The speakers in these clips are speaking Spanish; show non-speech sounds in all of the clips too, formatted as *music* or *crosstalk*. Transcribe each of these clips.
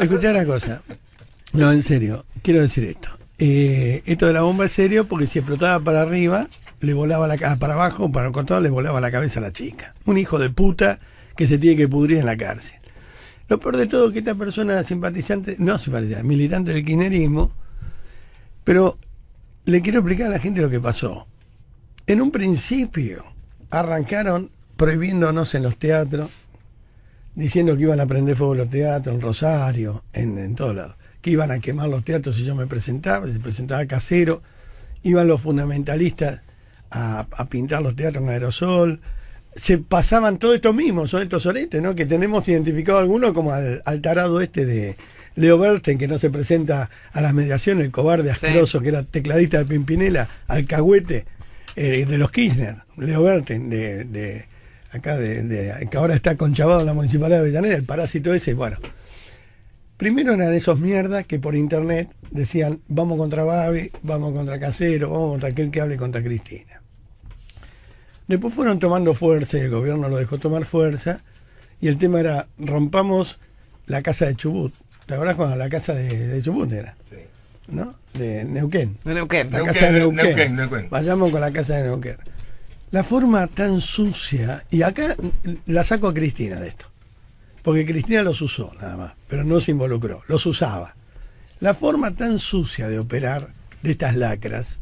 Escuchá una cosa. No, en serio, quiero decir esto. Eh, esto de la bomba es serio porque si explotaba para arriba, le volaba la cabeza ah, para abajo, para el costado, le volaba la cabeza a la chica. Un hijo de puta que se tiene que pudrir en la cárcel. Lo peor de todo es que esta persona simpatizante, no simpatizante, militante del kirchnerismo, pero le quiero explicar a la gente lo que pasó. En un principio arrancaron prohibiéndonos en los teatros, diciendo que iban a prender fuego los teatros, en Rosario, en, en todos lados, que iban a quemar los teatros si yo me presentaba, se presentaba casero, iban los fundamentalistas a, pintar los teatros en aerosol, se pasaban todos estos mismos, son estos oretes, ¿no? Que tenemos identificado algunos como al, tarado este de Leo Berten, que no se presenta a las mediaciones, el cobarde asqueroso que era tecladista de Pimpinela, al cagüete eh, de los Kirchner, Leo Berten de acá de, que ahora está conchavado en la Municipalidad de Avellaneda, el parásito ese, bueno. Primero eran esos mierdas que por internet decían, vamos contra Babi, vamos contra Casero, vamos contra aquel que hable contra Cristina. Después fueron tomando fuerza y el gobierno lo dejó tomar fuerza y el tema era, rompamos la casa de Chubut. ¿Te acuerdas cuando la casa de, Chubut era? Sí. ¿No? De Neuquén. De Neuquén. La casa de Neuquén. Neuquén, Neuquén. Vayamos con la casa de Neuquén la forma tan sucia, y acá la saco a Cristina de esto, porque Cristina los usó nada más, pero no se involucró, los usaba. La forma tan sucia de operar de estas lacras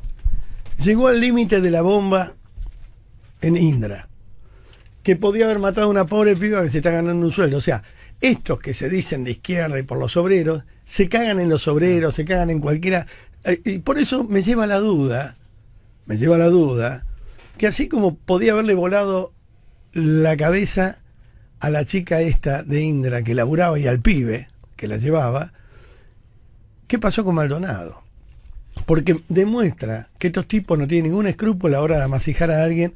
llegó al límite de la bomba en Indra, que podía haber matado a una pobre piba que se está ganando un sueldo. O sea, estos que se dicen de izquierda y por los obreros, se cagan en los obreros, se cagan en cualquiera. Eh, y por eso me lleva la duda, me lleva la duda que así como podía haberle volado la cabeza a la chica esta de Indra que laburaba y al pibe que la llevaba, ¿qué pasó con Maldonado? Porque demuestra que estos tipos no tienen ningún escrúpulo a la hora de amasijar a alguien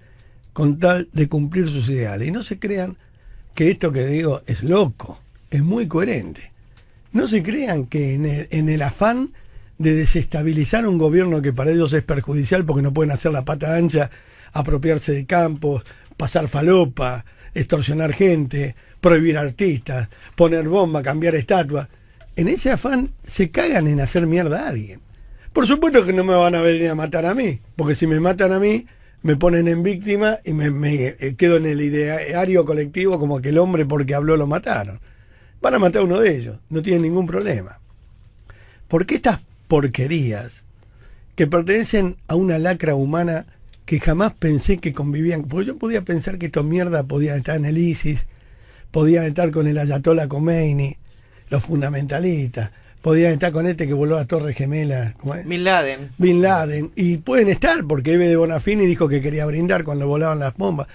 con tal de cumplir sus ideales. Y no se crean que esto que digo es loco, es muy coherente. No se crean que en el, en el afán de desestabilizar un gobierno que para ellos es perjudicial porque no pueden hacer la pata ancha apropiarse de campos, pasar falopa, extorsionar gente, prohibir artistas, poner bomba, cambiar estatuas. En ese afán se cagan en hacer mierda a alguien. Por supuesto que no me van a venir a matar a mí, porque si me matan a mí, me ponen en víctima y me, eh, quedo en el ideario colectivo como que el hombre porque habló lo mataron. Van a matar a uno de ellos, no tienen ningún problema. ¿Por qué estas porquerías que pertenecen a una lacra humana que jamás pensé que convivían, porque yo podía pensar que estos mierdas podían estar en el ISIS, podían estar con el Ayatollah Khomeini, los fundamentalistas, podían estar con este que voló a Torre Torres Gemelas. Bin Laden. Bin Laden. Y pueden estar, porque Eve de Bonafini dijo que quería brindar cuando volaban las bombas.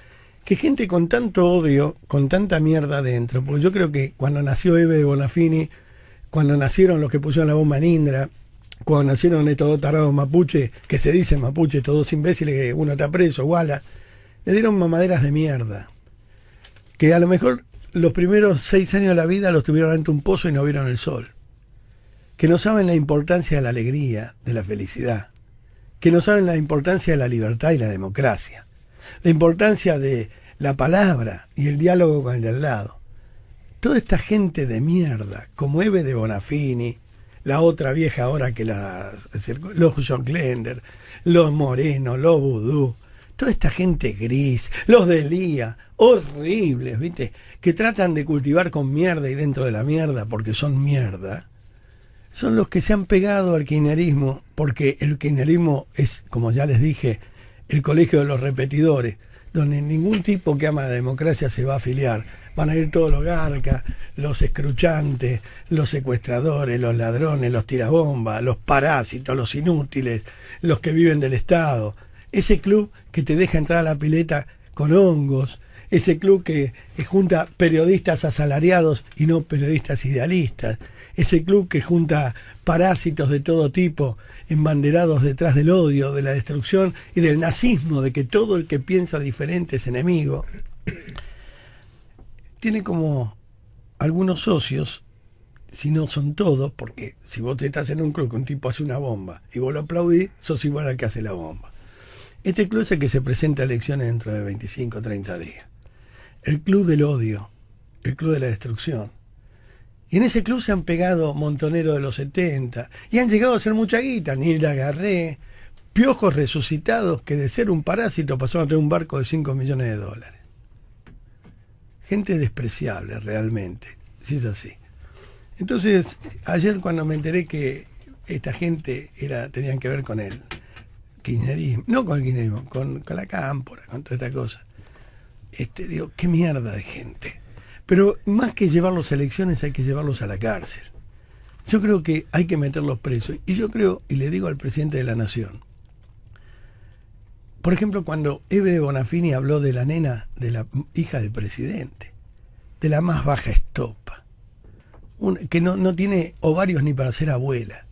Que gente con tanto odio, con tanta mierda adentro, porque yo creo que cuando nació Eve de Bonafini, cuando nacieron los que pusieron la bomba en Indra, cuando nacieron estos dos tarados mapuche, que se dicen mapuche, estos dos imbéciles que uno está preso, guala, le dieron mamaderas de mierda. Que a lo mejor los primeros seis años de la vida los tuvieron ante un pozo y no vieron el sol. Que no saben la importancia de la alegría, de la felicidad. Que no saben la importancia de la libertad y la democracia. La importancia de la palabra y el diálogo con el de al lado. Toda esta gente de mierda, como Eve de Bonafini, la otra vieja ahora que la los John Clender, los Moreno, los Vudú, toda esta gente gris, los de Lía, horribles, ¿viste? Que tratan de cultivar con mierda y dentro de la mierda porque son mierda. Son los que se han pegado al kirchnerismo porque el kirchnerismo es, como ya les dije, el colegio de los repetidores, donde ningún tipo que ama la democracia se va a afiliar van a ir todos los garcas, los escruchantes, los secuestradores, los ladrones, los tirabombas, los parásitos, los inútiles, los que viven del Estado. Ese club que te deja entrar a la pileta con hongos, ese club que, junta periodistas asalariados y no periodistas idealistas, ese club que junta parásitos de todo tipo, embanderados detrás del odio, de la destrucción y del nazismo, de que todo el que piensa diferente es enemigo tiene como algunos socios, si no son todos, porque si vos te estás en un club que un tipo hace una bomba y vos lo aplaudís, sos igual al que hace la bomba. Este club es el que se presenta a elecciones dentro de 25 o 30 días. El club del odio, el club de la destrucción. Y en ese club se han pegado montoneros de los 70 y han llegado a ser mucha guita, ni la agarré, piojos resucitados que de ser un parásito pasaron a tener un barco de 5 millones de dólares gente despreciable realmente, si es así. Entonces, ayer cuando me enteré que esta gente era, tenían que ver con el kirchnerismo, no con el kirchnerismo, con, la cámpora, con toda esta cosa, este, digo, qué mierda de gente. Pero más que llevarlos a elecciones hay que llevarlos a la cárcel. Yo creo que hay que meterlos presos. Y yo creo, y le digo al presidente de la Nación, por ejemplo, cuando Eve de Bonafini habló de la nena, de la hija del presidente, de la más baja estopa, que no, tiene ovarios ni para ser abuela,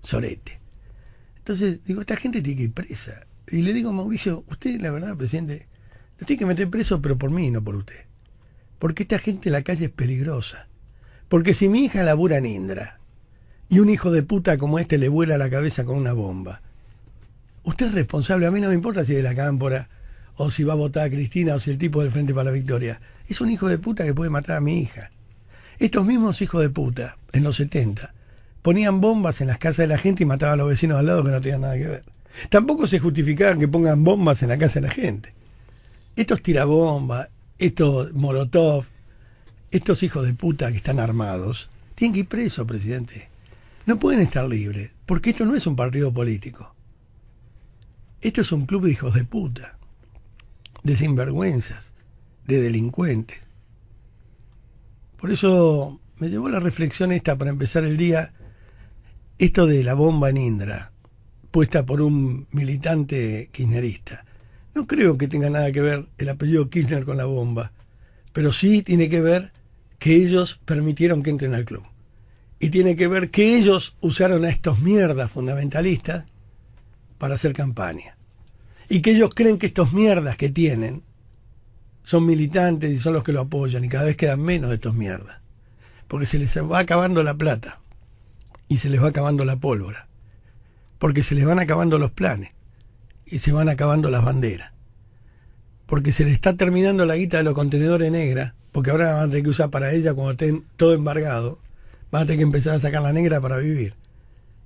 solete. Entonces, digo, esta gente tiene que ir presa. Y le digo, Mauricio, usted, la verdad, presidente, lo tiene que meter preso, pero por mí, no por usted. Porque esta gente en la calle es peligrosa. Porque si mi hija labura en Indra y un hijo de puta como este le vuela la cabeza con una bomba, Usted es responsable, a mí no me importa si es de la cámpora, o si va a votar a Cristina, o si el tipo del Frente para la Victoria. Es un hijo de puta que puede matar a mi hija. Estos mismos hijos de puta, en los 70, ponían bombas en las casas de la gente y mataban a los vecinos al lado que no tenían nada que ver. Tampoco se justificaban que pongan bombas en la casa de la gente. Estos tirabombas, estos Morotov, estos hijos de puta que están armados, tienen que ir presos, presidente. No pueden estar libres, porque esto no es un partido político. Esto es un club de hijos de puta, de sinvergüenzas, de delincuentes. Por eso me llevó la reflexión esta para empezar el día, esto de la bomba en Indra, puesta por un militante kirchnerista. No creo que tenga nada que ver el apellido Kirchner con la bomba, pero sí tiene que ver que ellos permitieron que entren al club. Y tiene que ver que ellos usaron a estos mierdas fundamentalistas para hacer campaña. Y que ellos creen que estos mierdas que tienen son militantes y son los que lo apoyan y cada vez quedan menos de estos mierdas. Porque se les va acabando la plata y se les va acabando la pólvora. Porque se les van acabando los planes y se van acabando las banderas. Porque se les está terminando la guita de los contenedores negras porque ahora van a tener que usar para ella cuando estén todo embargado. Van a tener que empezar a sacar la negra para vivir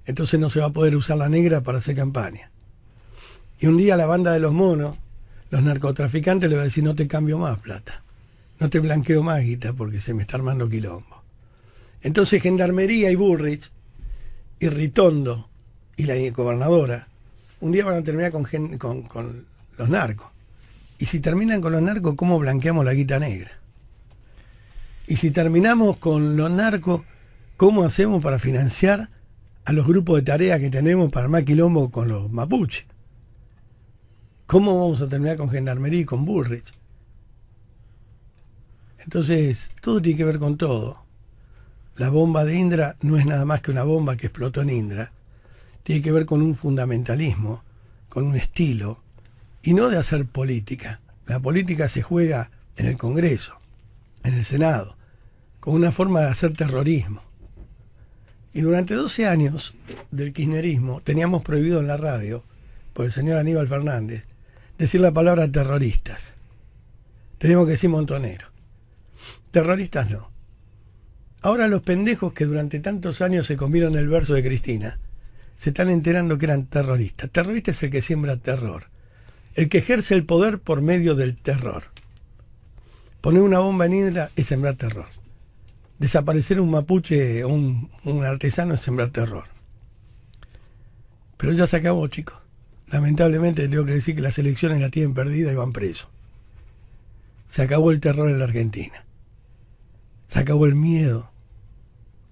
entonces no se va a poder usar la negra para hacer campaña. Y un día la banda de los monos, los narcotraficantes, le va a decir, no te cambio más plata, no te blanqueo más guita porque se me está armando quilombo. Entonces Gendarmería y Bullrich, y Ritondo, y la gobernadora, un día van a terminar con, con los narcos. Y si terminan con los narcos, ¿cómo blanqueamos la guita negra? Y si terminamos con los narcos, ¿cómo hacemos para financiar a los grupos de tarea que tenemos para armar con los mapuches. ¿Cómo vamos a terminar con Gendarmería y con Bullrich? Entonces, todo tiene que ver con todo. La bomba de Indra no es nada más que una bomba que explotó en Indra. Tiene que ver con un fundamentalismo, con un estilo, y no de hacer política. La política se juega en el Congreso, en el Senado, con una forma de hacer terrorismo. Y durante 12 años del kirchnerismo teníamos prohibido en la radio, por el señor Aníbal Fernández, decir la palabra terroristas. Teníamos que decir montoneros. Terroristas no. Ahora los pendejos que durante tantos años se comieron el verso de Cristina, se están enterando que eran terroristas. Terrorista es el que siembra terror, el que ejerce el poder por medio del terror. Poner una bomba en hidra es sembrar terror desaparecer un mapuche o un, artesano es sembrar terror. Pero ya se acabó, chicos. Lamentablemente tengo que decir que las elecciones la tienen perdida y van presos. Se acabó el terror en la Argentina. Se acabó el miedo.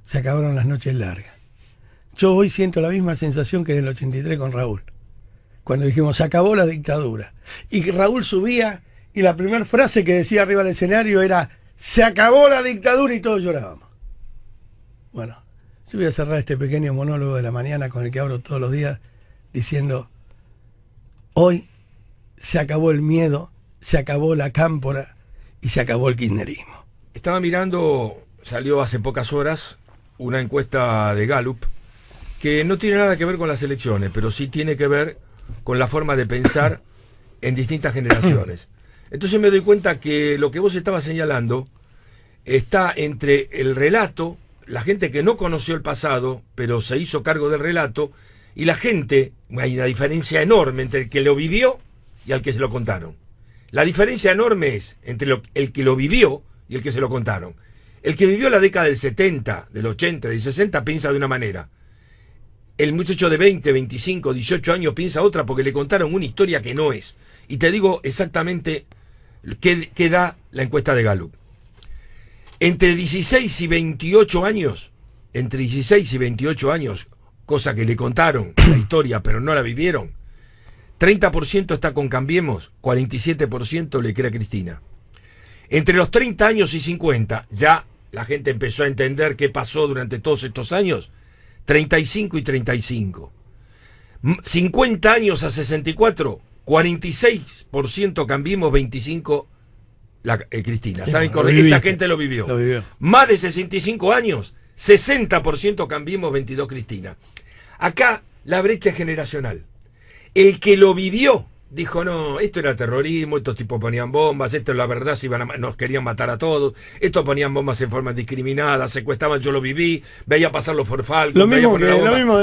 Se acabaron las noches largas. Yo hoy siento la misma sensación que en el 83 con Raúl. Cuando dijimos, se acabó la dictadura. Y Raúl subía y la primera frase que decía arriba del escenario era, se acabó la dictadura y todos llorábamos. Bueno, yo voy a cerrar este pequeño monólogo de la mañana con el que abro todos los días diciendo, hoy se acabó el miedo, se acabó la cámpora y se acabó el kirchnerismo. Estaba mirando, salió hace pocas horas, una encuesta de Gallup que no tiene nada que ver con las elecciones, pero sí tiene que ver con la forma de pensar en distintas generaciones. *clears throat* Entonces me doy cuenta que lo que vos estabas señalando está entre el relato, la gente que no conoció el pasado, pero se hizo cargo del relato, y la gente, hay una diferencia enorme entre el que lo vivió y al que se lo contaron. La diferencia enorme es entre el que lo vivió y el que se lo contaron. El que vivió la década del 70, del 80, del 60 piensa de una manera. El muchacho de 20, 25, 18 años piensa otra porque le contaron una historia que no es. Y te digo exactamente ¿Qué, da la encuesta de Gallup? Entre 16 y 28 años, entre 16 y 28 años, cosa que le contaron la *coughs* historia pero no la vivieron, 30% está con Cambiemos, 47% le cree a Cristina. Entre los 30 años y 50, ya la gente empezó a entender qué pasó durante todos estos años, 35 y 35. 50 años a 64, 46% Cambiemos, 25% la, eh, Cristina. ¿Saben correcto? Esa gente lo vivió. lo Más de 65 años, 60% Cambiemos, 22% Cristina. Acá la brecha es generacional. El que lo vivió dijo, no, esto era terrorismo, estos tipos ponían bombas, esto es la verdad, si iban nos querían matar a todos, estos ponían bombas en forma indiscriminada, secuestraban, yo lo viví, veía pasar los forfalcos. Lo, mismo, de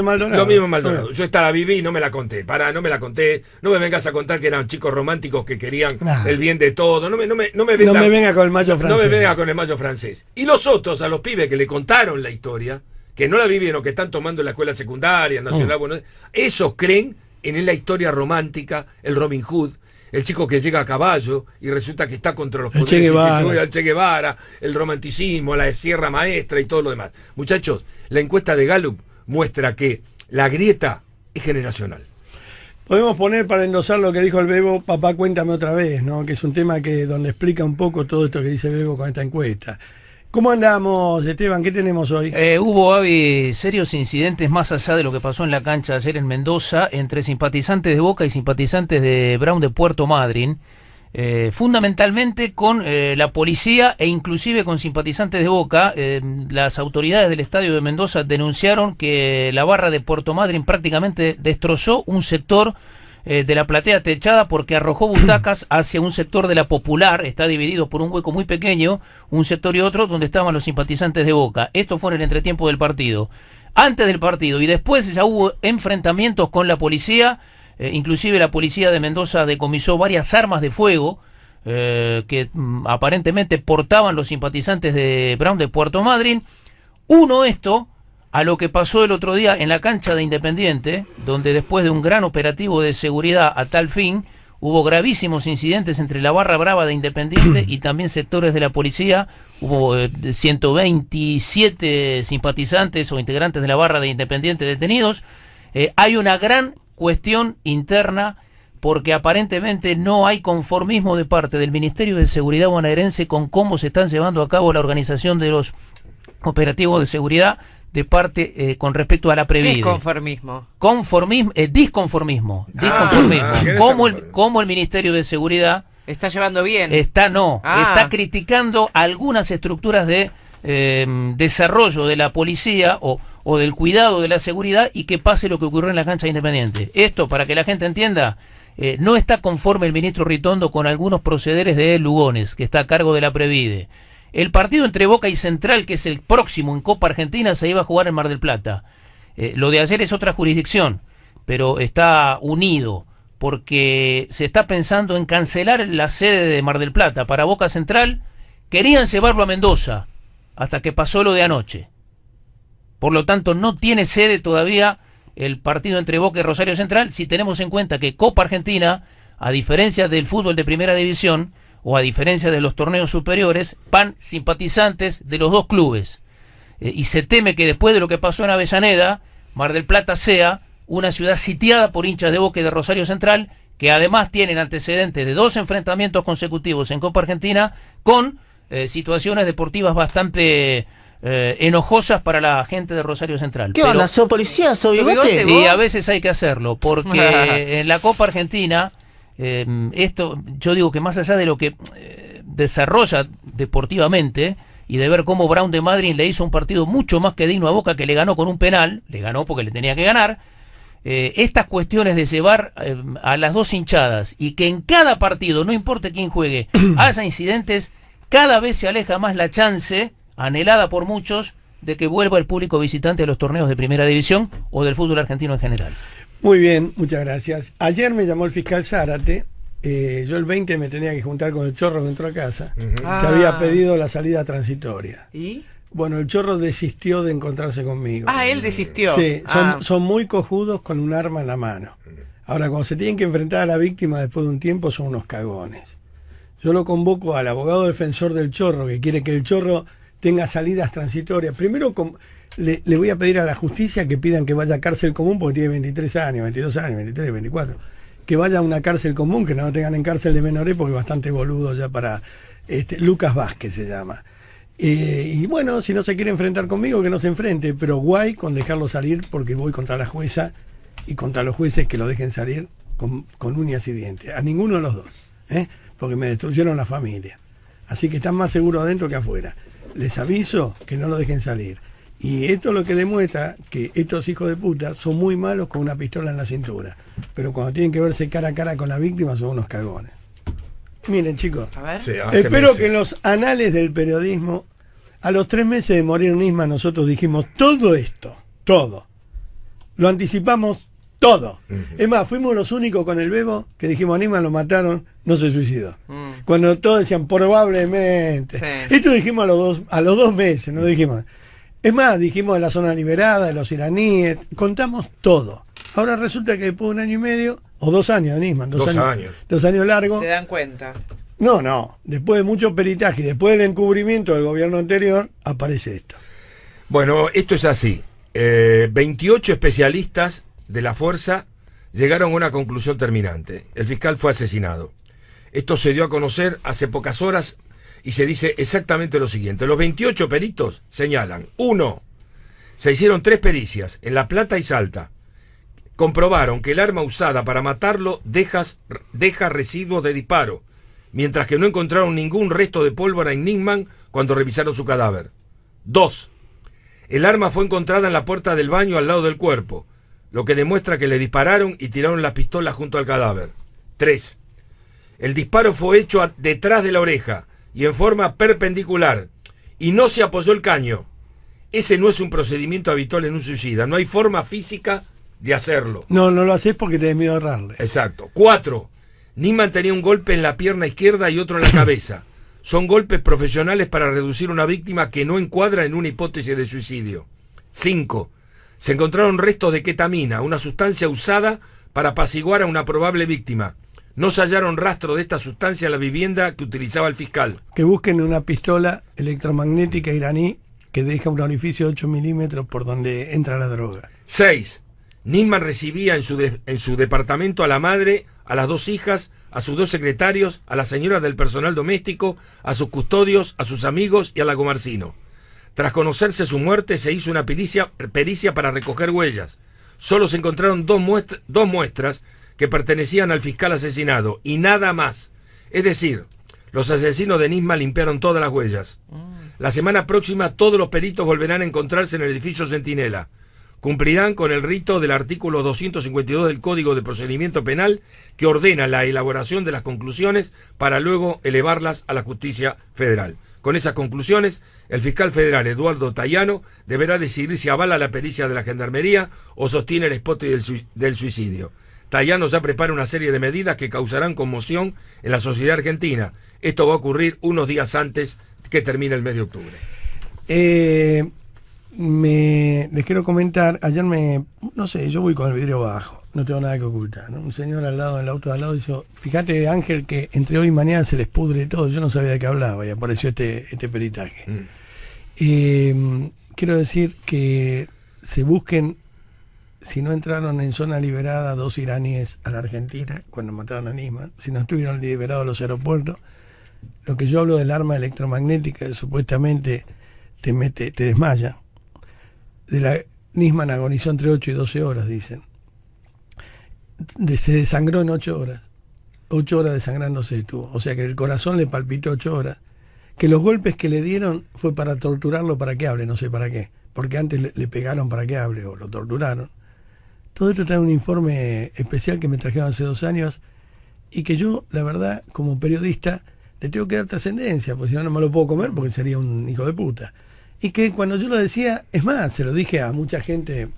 Maldonado. Lo mismo Maldonado. Yo estaba la viví, no me la conté, pará, no me la conté, no me vengas a contar que eran chicos románticos que querían el bien de todos, no me, no me, no me, venga, no me con el mayo francés. No me venga con el mayo francés. Y los otros, a los pibes que le contaron la historia, que no la vivieron, que están tomando en la escuela secundaria, nacional, mm. bueno, esos creen en la historia romántica, el Robin Hood, el chico que llega a caballo y resulta que está contra los poderes el che Guevara. El, che Guevara, el romanticismo, la Sierra Maestra y todo lo demás. Muchachos, la encuesta de Gallup muestra que la grieta es generacional. Podemos poner para endosar lo que dijo el Bebo, papá cuéntame otra vez, ¿no? que es un tema que donde explica un poco todo esto que dice Bebo con esta encuesta. ¿Cómo andamos, Esteban? ¿Qué tenemos hoy? Eh, hubo, serios incidentes más allá de lo que pasó en la cancha ayer en Mendoza entre simpatizantes de Boca y simpatizantes de Brown de Puerto Madryn. Eh, fundamentalmente con eh, la policía e inclusive con simpatizantes de Boca. las autoridades del estadio de Mendoza denunciaron que la barra de Puerto Madryn prácticamente destrozó un sector eh, de la platea techada porque arrojó butacas hacia un sector de la popular, está dividido por un hueco muy pequeño, un sector y otro donde estaban los simpatizantes de Boca. Esto fue en el entretiempo del partido. Antes del partido y después ya hubo enfrentamientos con la policía, eh, inclusive la policía de Mendoza decomisó varias armas de fuego. Eh, que mm, aparentemente portaban los simpatizantes de Brown de Puerto Madryn. Uno, esto, a lo que pasó el otro día en la cancha de Independiente, donde después de un gran operativo de seguridad a tal fin, hubo gravísimos incidentes entre la barra brava de Independiente *clears throat* y también sectores de la policía. Hubo 127 eh, simpatizantes o integrantes de la barra de Independiente detenidos. Eh, hay una gran cuestión interna porque aparentemente no hay conformismo de parte del Ministerio de Seguridad bonaerense con cómo se están llevando a cabo la organización de los operativos de seguridad de parte eh, con respecto a la previde. Disconformismo. Conformismo, eh, disconformismo. Ah, disconformismo. Ah, como, el, como el Ministerio de Seguridad... Está llevando bien. Está no. Ah. Está criticando algunas estructuras de em, desarrollo de la policía o, o del cuidado de la seguridad y que pase lo que ocurrió en la cancha independiente. Esto, para que la gente entienda, eh, no está conforme el ministro Ritondo con algunos procederes de Lugones, que está a cargo de la Previde. El partido entre Boca y Central, que es el próximo en Copa Argentina, se iba a jugar en Mar del Plata. Eh, lo de ayer es otra jurisdicción, pero está unido porque se está pensando en cancelar la sede de Mar del Plata para Boca Central. Querían llevarlo a Mendoza hasta que pasó lo de anoche. Por lo tanto, no tiene sede todavía el partido entre Boca y Rosario Central si tenemos en cuenta que Copa Argentina, a diferencia del fútbol de primera división, o a diferencia de los torneos superiores, van simpatizantes de los dos clubes. Eh, y se teme que después de lo que pasó en Avellaneda, Mar del Plata sea una ciudad sitiada por hinchas de Boca de Rosario Central, que además tienen antecedentes de dos enfrentamientos consecutivos en Copa Argentina, con eh, situaciones deportivas bastante... Eh, enojosas para la gente de Rosario Central. ¿Qué onda? ¿Son policías? Y a veces hay que hacerlo, porque *laughs* en la Copa Argentina eh, esto, yo digo que más allá de lo que eh, desarrolla deportivamente y de ver cómo Brown de Madrid le hizo un partido mucho más que digno a Boca, que le ganó con un penal, le ganó porque le tenía que ganar, eh, estas cuestiones de llevar a las dos hinchadas y que en cada partido, no importa quién juegue, *clears throat* haya incidentes, cada vez se aleja más la chance, anhelada por muchos, de que vuelva el público visitante a los torneos de primera división o del fútbol argentino en general. Muy bien, muchas gracias. Ayer me llamó el fiscal Zárate. Eh, yo el 20 me tenía que juntar con el chorro que entró a casa, que había ah. pedido la salida transitoria. ¿Y? Bueno, el chorro desistió de encontrarse conmigo. Ah, él desistió. Sí, ah. son, muy cojudos con un arma en la mano. Ahora, cuando se tienen que enfrentar a la víctima después de un tiempo, son unos cagones. Yo lo convoco al abogado defensor del chorro, que quiere que el chorro tenga salidas transitorias. Primero, le, voy a pedir a la justicia que pidan que vaya a cárcel común porque tiene 23 años, 22 años, 23, 24. Que vaya a una cárcel común, que no lo tengan en cárcel de menores porque es bastante boludo ya para... Este, Lucas Vázquez se llama. Eh, y bueno, si no se quiere enfrentar conmigo, que no se enfrente, pero guay con dejarlo salir porque voy contra la jueza y contra los jueces que lo dejen salir con, un uñas y A ninguno de los dos, ¿eh? porque me destruyeron la familia. Así que están más seguros adentro que afuera. Les aviso que no lo dejen salir. Y esto es lo que demuestra que estos hijos de puta son muy malos con una pistola en la cintura. Pero cuando tienen que verse cara a cara con la víctima son unos cagones. Miren, chicos. espero que en los anales del periodismo, a los tres meses de morir Nisma, nosotros dijimos todo esto, todo. Lo anticipamos todo. Es más, fuimos los únicos con el Bebo que dijimos, Nisma lo mataron, no se suicidó. Mm. Cuando todos decían, probablemente. Esto dijimos a los dos, a los dos meses, no dijimos. Es más, dijimos de la zona liberada, de los iraníes, contamos todo. Ahora resulta que después de un año y medio, o dos años, Nisman, dos, años, Dos años largos. Se dan cuenta. No, no. Después de mucho peritaje y después del encubrimiento del gobierno anterior, aparece esto. Bueno, esto es así. 28 eh, especialistas de la fuerza llegaron a una conclusión terminante. El fiscal fue asesinado. Esto se dio a conocer hace pocas horas y se dice exactamente lo siguiente. Los 28 peritos señalan, uno, se hicieron tres pericias en La Plata y Salta. Comprobaron que el arma usada para matarlo deja, deja residuos de disparo, mientras que no encontraron ningún resto de pólvora en Nickman cuando revisaron su cadáver. 2. El arma fue encontrada en la puerta del baño al lado del cuerpo, lo que demuestra que le dispararon y tiraron las pistola junto al cadáver. 3. El disparo fue hecho detrás de la oreja, y en forma perpendicular y no se apoyó el caño, ese no es un procedimiento habitual en un suicida. No hay forma física de hacerlo. No, no lo haces porque tenés miedo a ahorrarle. Exacto. Cuatro, ni mantenía un golpe en la pierna izquierda y otro en la *coughs* cabeza. Son golpes profesionales para reducir una víctima que no encuadra en una hipótesis de suicidio. Cinco, se encontraron restos de ketamina, una sustancia usada para apaciguar a una probable víctima. No se hallaron rastro de esta sustancia en la vivienda que utilizaba el fiscal. Que busquen una pistola electromagnética iraní que deja un orificio de 8 milímetros por donde entra la droga. 6. Nisman recibía en su, en su departamento a la madre, a las dos hijas, a sus dos secretarios, a las señoras del personal doméstico, a sus custodios, a sus amigos y a la comarcino. Tras conocerse su muerte, se hizo una pericia, pericia para recoger huellas. Solo se encontraron dos, dos muestras que pertenecían al fiscal asesinado y nada más. Es decir, los asesinos de Nisma limpiaron todas las huellas. Mm. La semana próxima todos los peritos volverán a encontrarse en el edificio Centinela. Cumplirán con el rito del artículo 252 del Código de Procedimiento Penal que ordena la elaboración de las conclusiones para luego elevarlas a la justicia federal. Con esas conclusiones, el fiscal federal Eduardo Tayano deberá decidir si avala la pericia de la Gendarmería o sostiene el spot del suicidio. Tallano ya prepara una serie de medidas que causarán conmoción en la sociedad argentina. Esto va a ocurrir unos días antes que termine el mes de octubre. Eh, les quiero comentar, ayer me, no sé, yo voy con el vidrio bajo, no tengo nada que ocultar. Un señor al lado, en el auto de al lado, dijo, fíjate Ángel que entre hoy y mañana se les pudre todo, yo no sabía de qué hablaba y apareció este, este peritaje. Mm. Eh, quiero decir que se busquen si no entraron en zona liberada dos iraníes a la Argentina cuando mataron a Nisman, si no estuvieron liberados los aeropuertos, lo que yo hablo del arma electromagnética que supuestamente te mete, te desmaya. De la, Nisman agonizó entre 8 y 12 horas, dicen. se desangró en 8 horas. 8 horas desangrándose estuvo. O sea que el corazón le palpitó 8 horas. Que los golpes que le dieron fue para torturarlo para que hable, no sé para qué. Porque antes le pegaron para que hable o lo torturaron todo esto trae un informe especial que me trajeron hace dos años y que yo, la verdad, como periodista, le tengo que dar trascendencia, porque si no, no me lo puedo comer porque sería un hijo de puta. Y que cuando yo lo decía, es más, se lo dije a mucha gente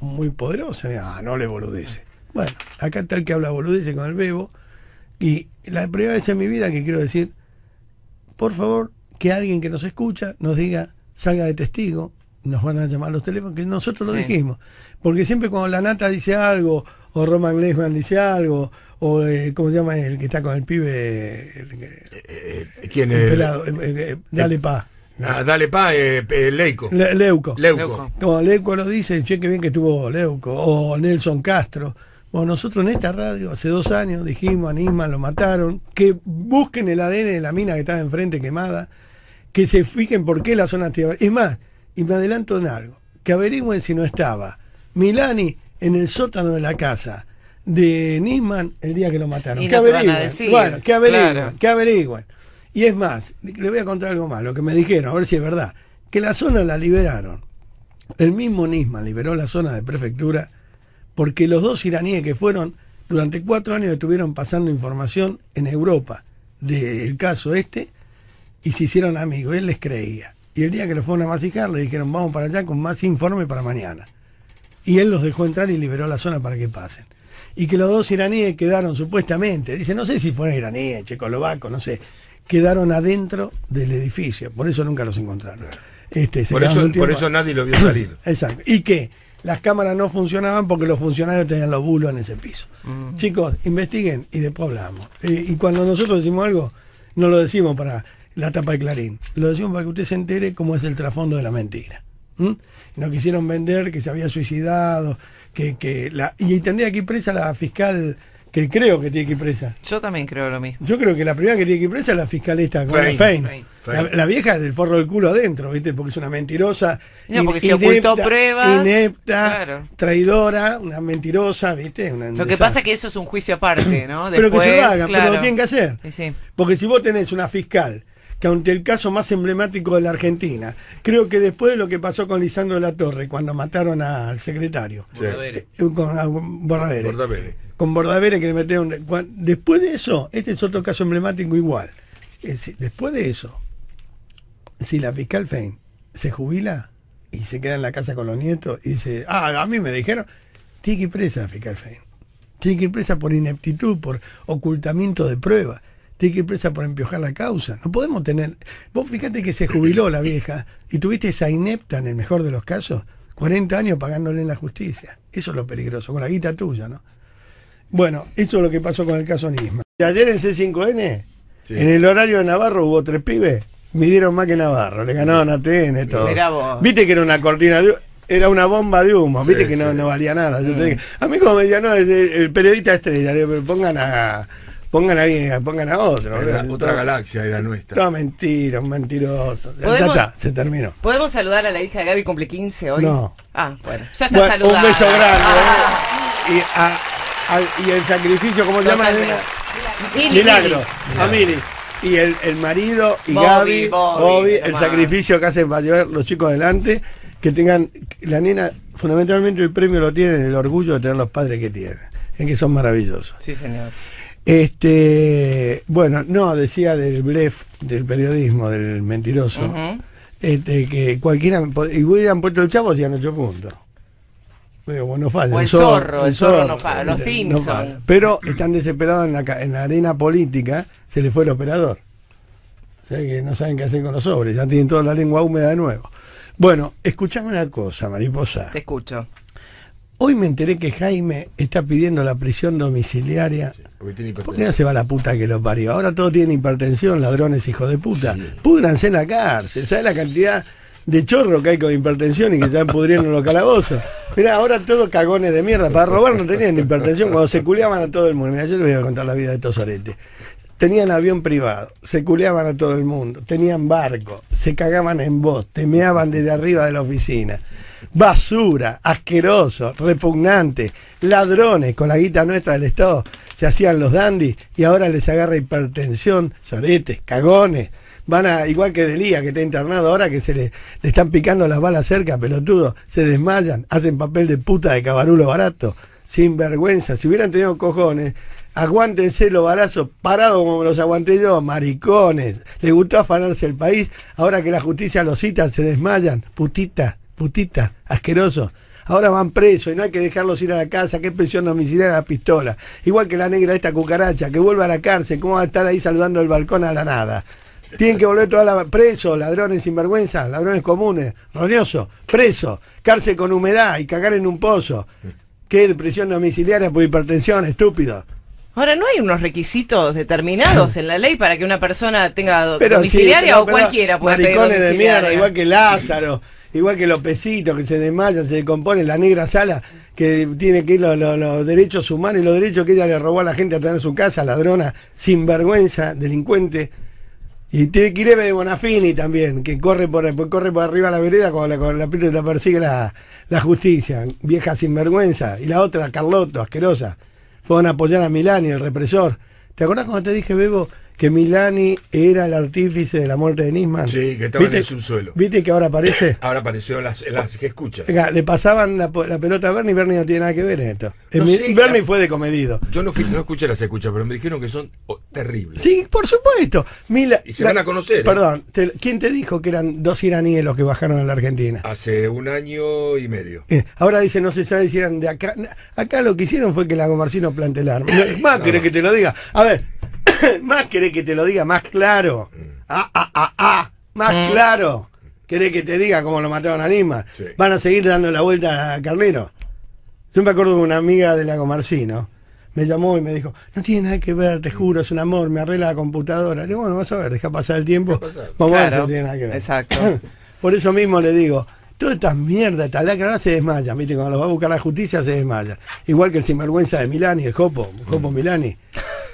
muy poderosa, ah, no le boludece. Bueno, acá está el que habla boludece con el bebo. Y la primera vez en mi vida que quiero decir, por favor, que alguien que nos escucha nos diga, salga de testigo, nos van a llamar los teléfonos, que nosotros lo dijimos. Porque siempre cuando la nata dice algo, o Roman Gleisman dice algo, o eh, ¿cómo se llama el que está con el pibe? Eh, eh, ¿Quién es? dale pa. Ah, dale pa, Leico. Leuco. Leuco. Como Leuco lo dice, che, bien que estuvo Leuco, o Nelson Castro. Bueno, nosotros en esta radio hace dos años dijimos Anima lo mataron, que busquen el ADN de la mina que estaba enfrente quemada, que se fijen por qué la zona Es más, y me adelanto en algo, que averigüen si no estaba Milani en el sótano de la casa de Nisman el día que lo mataron. que Bueno, que averigüen, que averigüen. Y es más, le voy a contar algo más, lo que me dijeron, a ver si es verdad, que la zona la liberaron. El mismo Nisman liberó la zona de prefectura porque los dos iraníes que fueron durante cuatro años estuvieron pasando información en Europa del caso este y se hicieron amigos, él les creía. Y el día que lo fueron a masijar, le dijeron, vamos para allá con más informe para mañana. Y él los dejó entrar y liberó la zona para que pasen. Y que los dos iraníes quedaron supuestamente, dice, no sé si fueron iraníes, checoslovacos, no sé, quedaron adentro del edificio. Por eso nunca los encontraron. Este, por, eso, nadie lo vio salir. *clears throat* Exacto. Y que las cámaras no funcionaban porque los funcionarios tenían los bulos en ese piso. Mm. Chicos, investiguen y después hablamos. Eh, y cuando nosotros decimos algo, no lo decimos para la tapa de Clarín. Lo decimos para que usted se entere cómo es el trasfondo de la mentira. No quisieron vender que se había suicidado, que, que la, y tendría que ir presa la fiscal que creo que tiene que ir presa. Yo también creo lo mismo. Yo creo que la primera que tiene que ir presa es la fiscalista La, vieja es del forro del culo adentro, ¿viste? Porque es una mentirosa. No, porque inepta, Inepta, traidora, una mentirosa, ¿viste? lo que pasa es que eso es un juicio aparte, ¿no? pero que se lo pero lo tienen que hacer. Porque si vos tenés una fiscal que aunque el caso más emblemático de la Argentina, creo que después de lo que pasó con Lisandro La Torre, cuando mataron al secretario, eh, con a ah, con que le metieron, después de eso, este es otro caso emblemático igual, después de eso, si la fiscal Fein se jubila y se queda en la casa con los nietos y dice, ah, a mí me dijeron, tiene que ir presa la fiscal Fein, tiene que ir presa por ineptitud, por ocultamiento de pruebas tiene que ir presa por empiojar la causa. No podemos tener. Vos fíjate que se jubiló la vieja y tuviste esa inepta, en el mejor de los casos, 40 años pagándole en la justicia. Eso es lo peligroso, con la guita tuya, ¿no? Bueno, eso es lo que pasó con el caso Nisma. Ayer en C5N, en el horario de Navarro hubo tres pibes, midieron más que Navarro, le ganaron a TN todo. Viste que era una cortina de era una bomba de humo, viste que no, valía nada. a mí como me decía, el, el periodista estrella, le digo, pero pongan a Pongan a alguien, pongan a otro. otra galaxia era nuestra. No, mentiroso, mentiroso. se terminó. ¿Podemos saludar a la hija de Gaby? Cumple 15 hoy. No. Ah, bueno. Ya está Un beso grande. ¿eh? *laughs* Y, el sacrificio, ¿cómo se llama? Milagro. A y el, marido y Gaby, Bobby, el sacrificio que hacen para llevar los chicos adelante, que tengan, la nena, fundamentalmente el premio lo tiene el orgullo de tener los padres que tienen, en que son maravillosos. Sí, señor. Este, bueno, no, decía del blef, del periodismo, del mentiroso, este, que cualquiera, y hubieran puesto el chavo, hacían ocho puntos. no O el, zorro, el zorro, no falla, los Simpsons. Pero están desesperados en la, en la arena política, se les fue el operador. O sea que no saben qué hacer con los sobres, ya tienen toda la lengua húmeda de nuevo. Bueno, escuchame una cosa, mariposa. Te escucho. Hoy me enteré que Jaime está pidiendo la prisión domiciliaria. porque tiene ¿Por qué se va la puta que lo parió? Ahora todos tienen hipertensión, ladrones, hijos de puta. Pudranse en la cárcel. ¿Sabes la cantidad de chorro que hay con hipertensión y que están pudriendo los calabozos? Mirá, ahora todos cagones de mierda. Para robar no tenían hipertensión. Cuando se culeaban a todo el mundo. Mirá, yo les voy a contar la vida de estos oretes. Tenían avión privado, se culeaban a todo el mundo, tenían barco, se cagaban en voz, temeaban desde arriba de la oficina basura, asqueroso, repugnante, ladrones con la guita nuestra del Estado, se hacían los dandy y ahora les agarra hipertensión, soretes, cagones. Van a, igual que Delía, que está internado ahora, que se le, le están picando las balas cerca, pelotudo, se desmayan, hacen papel de puta de cabarulo barato, sin vergüenza. Si hubieran tenido cojones, aguántense los balazos parados como los aguanté yo, maricones. Les gustó afanarse el país, ahora que la justicia los cita, se desmayan, Putita putita, asqueroso. Ahora van presos y no hay que dejarlos ir a la casa, ¿Qué presión domiciliaria la pistola. Igual que la negra de esta cucaracha, que vuelva a la cárcel, ¿cómo va a estar ahí saludando el balcón a la nada? Tienen que volver toda la presos, ladrones sinvergüenza, ladrones comunes, roñoso, Preso. cárcel con humedad y cagar en un pozo. ¿Qué presión domiciliaria por hipertensión, estúpido? Ahora, ¿no hay unos requisitos determinados en la ley para que una persona tenga domiciliaria o cualquiera Maricones de mierda, igual que Lázaro igual que los pesitos que se desmayan, se descomponen, la negra sala que tiene que ir los, derechos humanos y los derechos que ella le robó a la gente a tener su casa, ladrona, sinvergüenza, delincuente. Y tiene que de Bonafini también, que corre por, pues corre por arriba la vereda cuando la, cuando la persigue la, justicia, vieja sinvergüenza. Y la otra, Carlotto, asquerosa. Fueron a apoyar a Milán y el represor. ¿Te acordás cuando te dije, Bebo, que Milani era el artífice de la muerte de Nisman. Sí, que estaba en el subsuelo. ¿Viste que ahora aparece? *coughs* Ahora apareció las, escuchas. le pasaban la, pelota a Bernie, Bernie no tiene nada que ver en esto. Eh, Bernie fue decomedido. Yo no, no escuché las escuchas, pero me dijeron que son oh, terribles. Sí, por supuesto. Mila, y se van a conocer. ¿eh? Perdón, ¿quién te dijo que eran dos iraníes los que bajaron a la Argentina? Hace un año y medio. Eh, ahora dice, no se sabe si eran de acá. Acá lo que hicieron fue que la Gomarcino plante el arma. *coughs* Más que te lo diga. A ver, *laughs* ¿Más querés que te lo diga más claro? Mm. Ah, ah, ah, ah. Más mm. claro. ¿Querés que te diga cómo lo mataron a Nima? Van a seguir dando la vuelta a Carnero. Yo me acuerdo de una amiga de Lago Marcino Me llamó y me dijo, no tiene nada que ver, te mm. juro, es un amor, me arregla la computadora. Le digo, bueno, vas a ver, deja pasar el tiempo. Exacto. Por eso mismo le digo, todas estas mierdas, esta lacra se desmaya Cuando los va a buscar la justicia se desmaya. Igual que el sinvergüenza de Milani, el Jopo, Jopo Milani. *laughs*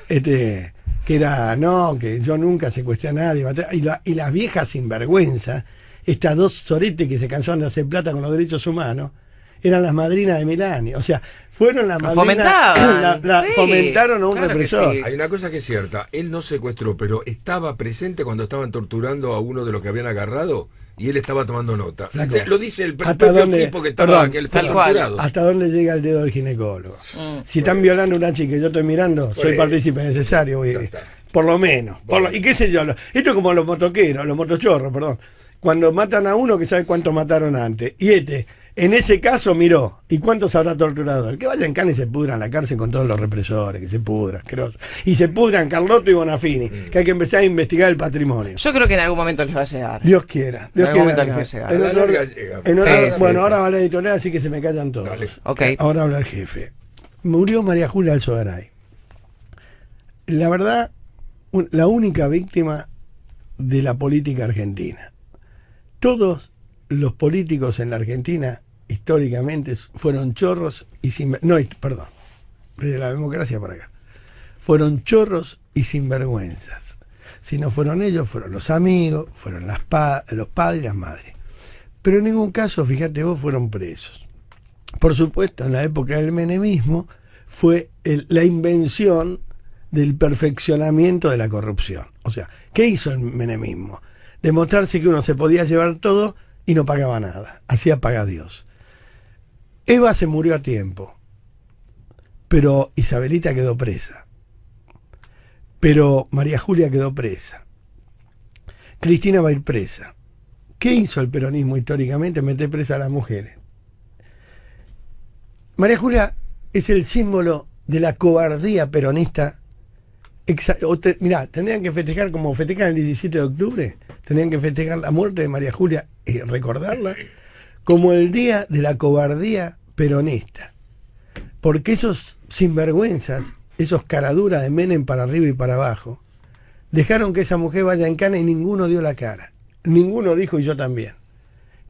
Este, que era, no, que yo nunca secuestré a nadie, y, las viejas sinvergüenza, estas dos soretes que se cansaron de hacer plata con los derechos humanos, eran las madrinas de Milani. O sea, fueron las madrinas. *clears throat* La, fomentaron a un represor. Hay una cosa que es cierta: él no secuestró, pero estaba presente cuando estaban torturando a uno de los que habían agarrado y él estaba tomando nota. lo dice el, propio que estaba, ¿Hasta dónde llega el dedo del ginecólogo? Mm. Si están violando una chica y yo estoy mirando, soy partícipe necesario. por lo menos. y qué sé yo. esto es como los motoqueros, los motochorros, perdón. Cuando matan a uno que sabe cuánto mataron antes. Y este en ese caso, miró, ¿y cuántos habrá torturado? El que vayan en y se pudran la cárcel con todos los represores, que se pudran, creo. Y se pudran Carlotto y Bonafini, mm. que hay que empezar a investigar el patrimonio. Yo creo que en algún momento les va a llegar. Dios quiera. en algún momento les va a llegar. En honor- bueno, ahora va la editorial, así que se me callan todos. Ok. Ahora habla el jefe. Murió María Julia Alzogaray. La verdad, la única víctima de la política argentina. Todos los políticos en la Argentina históricamente fueron chorros y sin no, perdón, de la democracia para acá. Fueron chorros y sinvergüenzas. Si no fueron ellos, fueron los amigos, fueron los padres y las madres. Pero en ningún caso, fíjate vos, fueron presos. Por supuesto, en la época del menemismo fue la invención del perfeccionamiento de la corrupción. O sea, ¿qué hizo el menemismo? Demostrarse que uno se podía llevar todo y no pagaba nada. Hacía a Dios. Eva se murió a tiempo, pero Isabelita quedó presa. Pero María Julia quedó presa. Cristina va a ir presa. ¿Qué hizo el peronismo históricamente? Meter presa a las mujeres. María Julia es el símbolo de la cobardía peronista. mirá, tendrían que festejar como festejan el 17 de octubre, tendrían que festejar la muerte de María Julia y recordarla como el día de la cobardía honesta, Porque esos sinvergüenzas, esos caraduras de Menem para arriba y para abajo, dejaron que esa mujer vaya en cana y ninguno dio la cara. Ninguno dijo y yo también.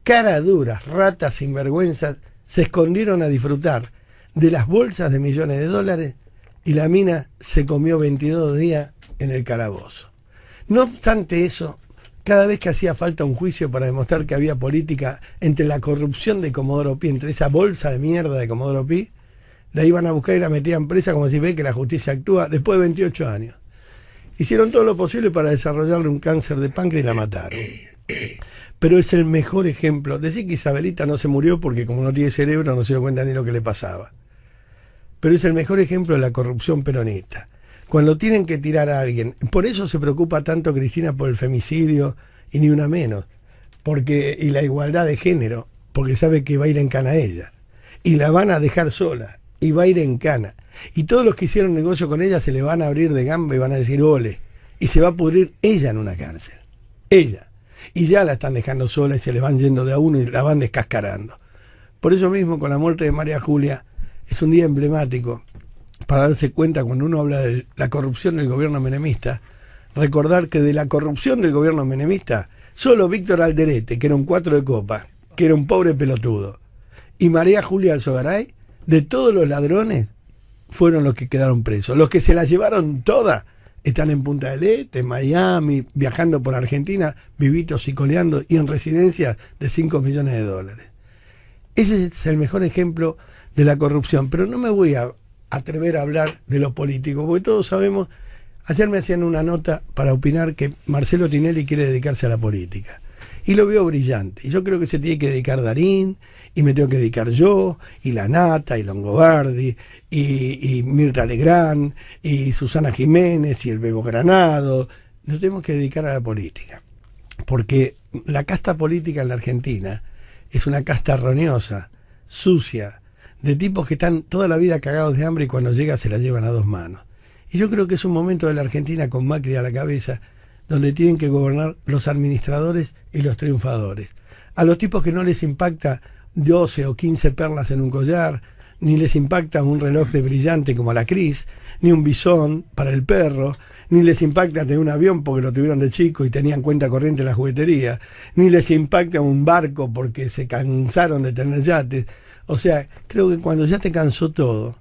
Caraduras, ratas sinvergüenzas, se escondieron a disfrutar de las bolsas de millones de dólares y la mina se comió 22 días en el calabozo. No obstante eso, cada vez que hacía falta un juicio para demostrar que había política entre la corrupción de Comodoro Pi, entre esa bolsa de mierda de Comodoro Pi, la iban a buscar y la metían presa como si ve que la justicia actúa después de 28 años. Hicieron todo lo posible para desarrollarle un cáncer de páncreas y la mataron. Pero es el mejor ejemplo. Decir que Isabelita no se murió porque como no tiene cerebro no se dio cuenta ni lo que le pasaba. Pero es el mejor ejemplo de la corrupción peronista cuando tienen que tirar a alguien. Por eso se preocupa tanto Cristina por el femicidio y ni una menos. Porque, y la igualdad de género, porque sabe que va a ir en cana ella. Y la van a dejar sola, y va a ir en cana. Y todos los que hicieron negocio con ella se le van a abrir de gamba y van a decir ole. Y se va a pudrir ella en una cárcel. Ella. Y ya la están dejando sola y se le van yendo de a uno y la van descascarando. Por eso mismo, con la muerte de María Julia, es un día emblemático para darse cuenta cuando uno habla de la corrupción del gobierno menemista, recordar que de la corrupción del gobierno menemista, solo Víctor Alderete, que era un cuatro de copa, que era un pobre pelotudo, y María Julia Alzogaray, de todos los ladrones, fueron los que quedaron presos. Los que se la llevaron toda están en Punta del Este, en Miami, viajando por Argentina, vivitos y coleando, y en residencias de 5 millones de dólares. Ese es el mejor ejemplo de la corrupción, pero no me voy a, atrever a hablar de lo político, porque todos sabemos, ayer me hacían una nota para opinar que Marcelo Tinelli quiere dedicarse a la política. Y lo veo brillante. Y yo creo que se tiene que dedicar Darín, y me tengo que dedicar yo, y La Nata, y Longobardi, y, Mirta Legrand, y Susana Jiménez, y el Bebo Granado. Nos tenemos que dedicar a la política. Porque la casta política en la Argentina es una casta errónea sucia, de tipos que están toda la vida cagados de hambre y cuando llega se la llevan a dos manos. Y yo creo que es un momento de la Argentina con Macri a la cabeza, donde tienen que gobernar los administradores y los triunfadores. A los tipos que no les impacta 12 o 15 perlas en un collar, ni les impacta un reloj de brillante como la Cris, ni un bisón para el perro, ni les impacta tener un avión porque lo tuvieron de chico y tenían cuenta corriente en la juguetería, ni les impacta un barco porque se cansaron de tener yates. O sea, creo que cuando ya te cansó todo,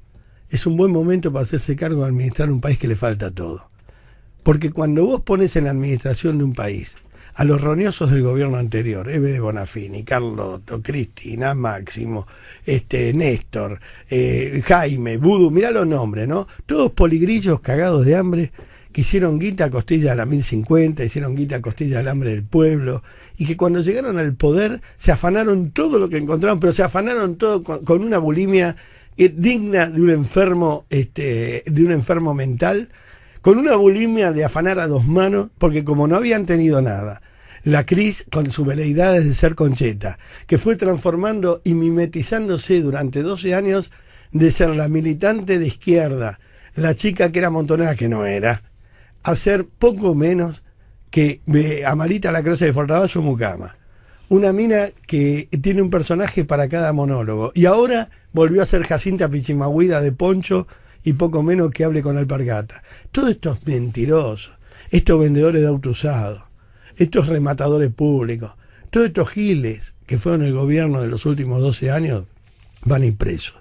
es un buen momento para hacerse cargo de administrar un país que le falta todo. Porque cuando vos pones en la administración de un país a los roñosos del gobierno anterior, Eve de Bonafini, Carlotto, Cristina, Máximo, este, Néstor, eh, Jaime, Budu, mirá los nombres, ¿no? Todos poligrillos cagados de hambre que hicieron guita a costilla a la 1050, hicieron guita a costilla al hambre del pueblo, y que cuando llegaron al poder se afanaron todo lo que encontraron, pero se afanaron todo con, una bulimia eh, digna de un enfermo, este, de un enfermo mental, con una bulimia de afanar a dos manos, porque como no habían tenido nada, la Cris con sus veleidades de ser concheta, que fue transformando y mimetizándose durante 12 años de ser la militante de izquierda, la chica que era montonera que no era, a ser poco menos que Amarita la cruz de Fornadal su mucama. Una mina que tiene un personaje para cada monólogo. Y ahora volvió a ser Jacinta Pichimahuida de Poncho y poco menos que hable con Alpargata. Todos estos mentirosos, estos vendedores de autos usados estos rematadores públicos, todos estos giles que fueron el gobierno de los últimos 12 años, van a ir presos.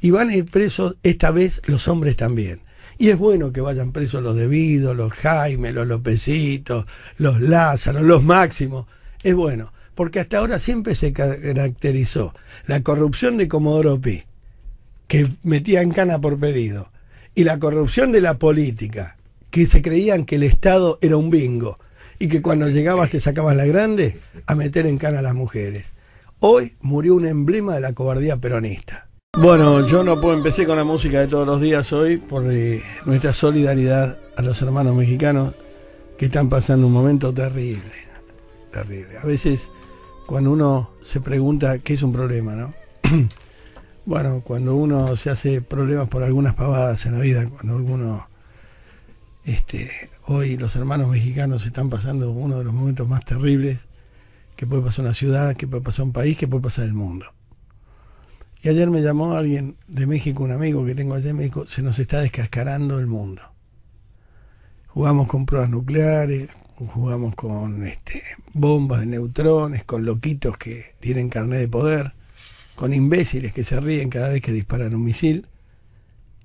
Y van a ir presos esta vez los hombres también. Y es bueno que vayan presos los debidos, los Jaime, los Lópezitos, los Lázaro, los Máximos. Es bueno, porque hasta ahora siempre se caracterizó la corrupción de Comodoro Pi, que metía en cana por pedido, y la corrupción de la política, que se creían que el Estado era un bingo y que cuando llegabas te sacabas la grande a meter en cana a las mujeres. Hoy murió un emblema de la cobardía peronista. Bueno, yo no puedo empecé con la música de todos los días hoy por eh, nuestra solidaridad a los hermanos mexicanos que están pasando un momento terrible, terrible. A veces cuando uno se pregunta qué es un problema, ¿no? *clears throat* bueno, cuando uno se hace problemas por algunas pavadas en la vida, cuando alguno este hoy los hermanos mexicanos están pasando uno de los momentos más terribles que puede pasar una ciudad, que puede pasar un país, que puede pasar el mundo. Y ayer me llamó alguien de México, un amigo que tengo allá, en me se nos está descascarando el mundo. Jugamos con pruebas nucleares, jugamos con este, bombas de neutrones, con loquitos que tienen carnet de poder, con imbéciles que se ríen cada vez que disparan un misil,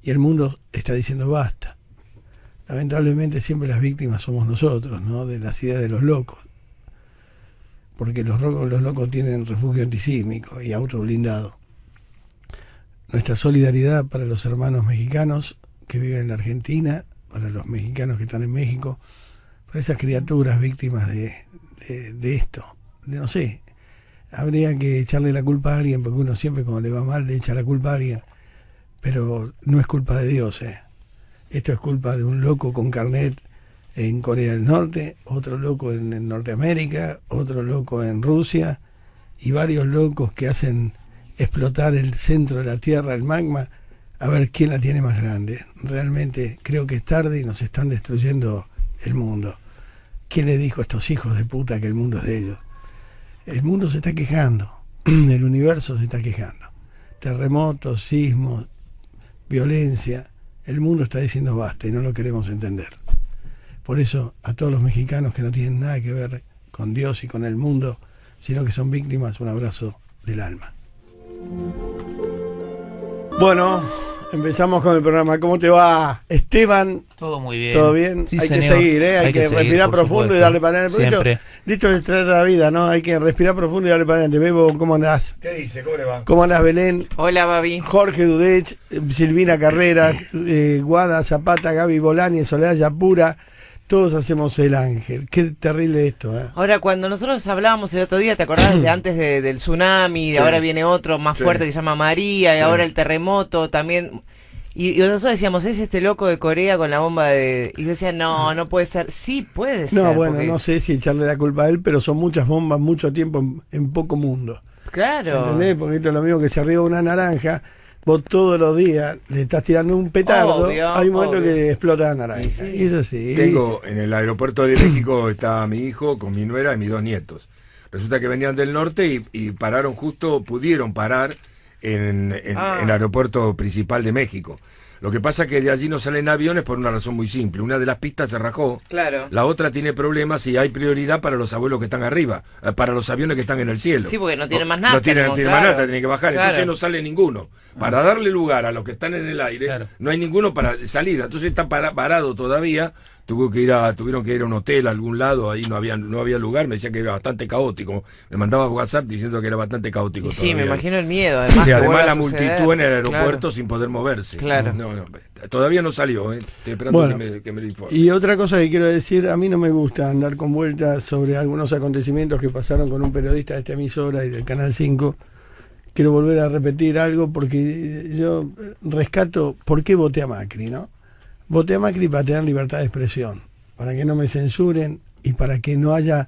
y el mundo está diciendo basta. Lamentablemente siempre las víctimas somos nosotros, ¿no? de la ciudad de los locos, porque los locos, los locos tienen refugio antisísmico y auto blindado nuestra solidaridad para los hermanos mexicanos que viven en la Argentina, para los mexicanos que están en México, para esas criaturas víctimas de, esto. De, no sé, habría que echarle la culpa a alguien, porque uno siempre cuando le va mal le echa la culpa a alguien, pero no es culpa de Dios. Eh. Esto es culpa de un loco con carnet en Corea del Norte, otro loco en, en Norteamérica, otro loco en Rusia y varios locos que hacen explotar el centro de la Tierra, el magma, a ver quién la tiene más grande. Realmente creo que es tarde y nos están destruyendo el mundo. ¿Quién le dijo a estos hijos de puta que el mundo es de ellos? El mundo se está quejando, *clears throat* el universo se está quejando. Terremotos, sismos, violencia, el mundo está diciendo basta y no lo queremos entender. Por eso a todos los mexicanos que no tienen nada que ver con Dios y con el mundo, sino que son víctimas, un abrazo del alma. Bueno, empezamos con el programa. ¿Cómo te va, Esteban? Todo muy bien. Todo bien. hay que seguir, ¿eh? hay, que, respirar profundo y darle para adelante. Siempre. Dicho de traer la vida, ¿no? Hay que respirar profundo y darle para adelante. Bebo, ¿cómo andás? ¿Qué dice? ¿Cómo le va? ¿Cómo andás, Belén? Hola, Babi. Jorge Dudech, Silvina Carrera, eh, Guada Zapata, Gaby Bolani, Soledad Yapura todos hacemos el ángel. Qué terrible esto. ¿eh? Ahora, cuando nosotros hablábamos el otro día, ¿te acordás de *clears throat* antes del tsunami? De ahora viene otro más fuerte que se llama María, y ahora el terremoto también. Y, nosotros decíamos, es este loco de Corea con la bomba de... Y yo decía, no, no puede ser. Sí, puede ser. No, bueno, no sé si echarle la culpa a él, pero son muchas bombas, mucho tiempo en, poco mundo. Claro. ¿Entendés? Porque esto es lo mismo que se arriba una naranja, vos todos los días le estás tirando un petardo, hay un momento que explota la naranja. eso sí. Tengo, en el aeropuerto de México estaba mi hijo con mi nuera y mis dos nietos. Resulta que venían del norte y, pararon justo, pudieron parar ah. en el aeropuerto principal de México. Lo que pasa es que de allí no salen aviones por una razón muy simple. Una de las pistas se rajó. Claro. La otra tiene problemas y hay prioridad para los abuelos que están arriba, eh, para los aviones que están en el cielo. Sí, porque no tienen más nada. No, tienen, más nada, tienen que bajar. Entonces no sale ninguno. Para darle lugar a los que están en el aire, no hay ninguno para salida. Entonces está parado todavía que ir a, tuvieron que ir a un hotel a algún lado, ahí no había, no había lugar, me decía que era bastante caótico. Me mandaba WhatsApp diciendo que era bastante caótico. Sí, me imagino el miedo. Además, la multitud en el aeropuerto sin poder moverse. todavía no salió, eh. estoy esperando que, me, que lo informe. Y otra cosa que quiero decir, a mí no me gusta andar con vueltas sobre algunos acontecimientos que pasaron con un periodista de esta emisora y del Canal 5 quiero volver a repetir algo porque yo rescato por qué voté a Macri, ¿no? Voté a Macri para tener libertad de expresión, para que no me censuren y para que no haya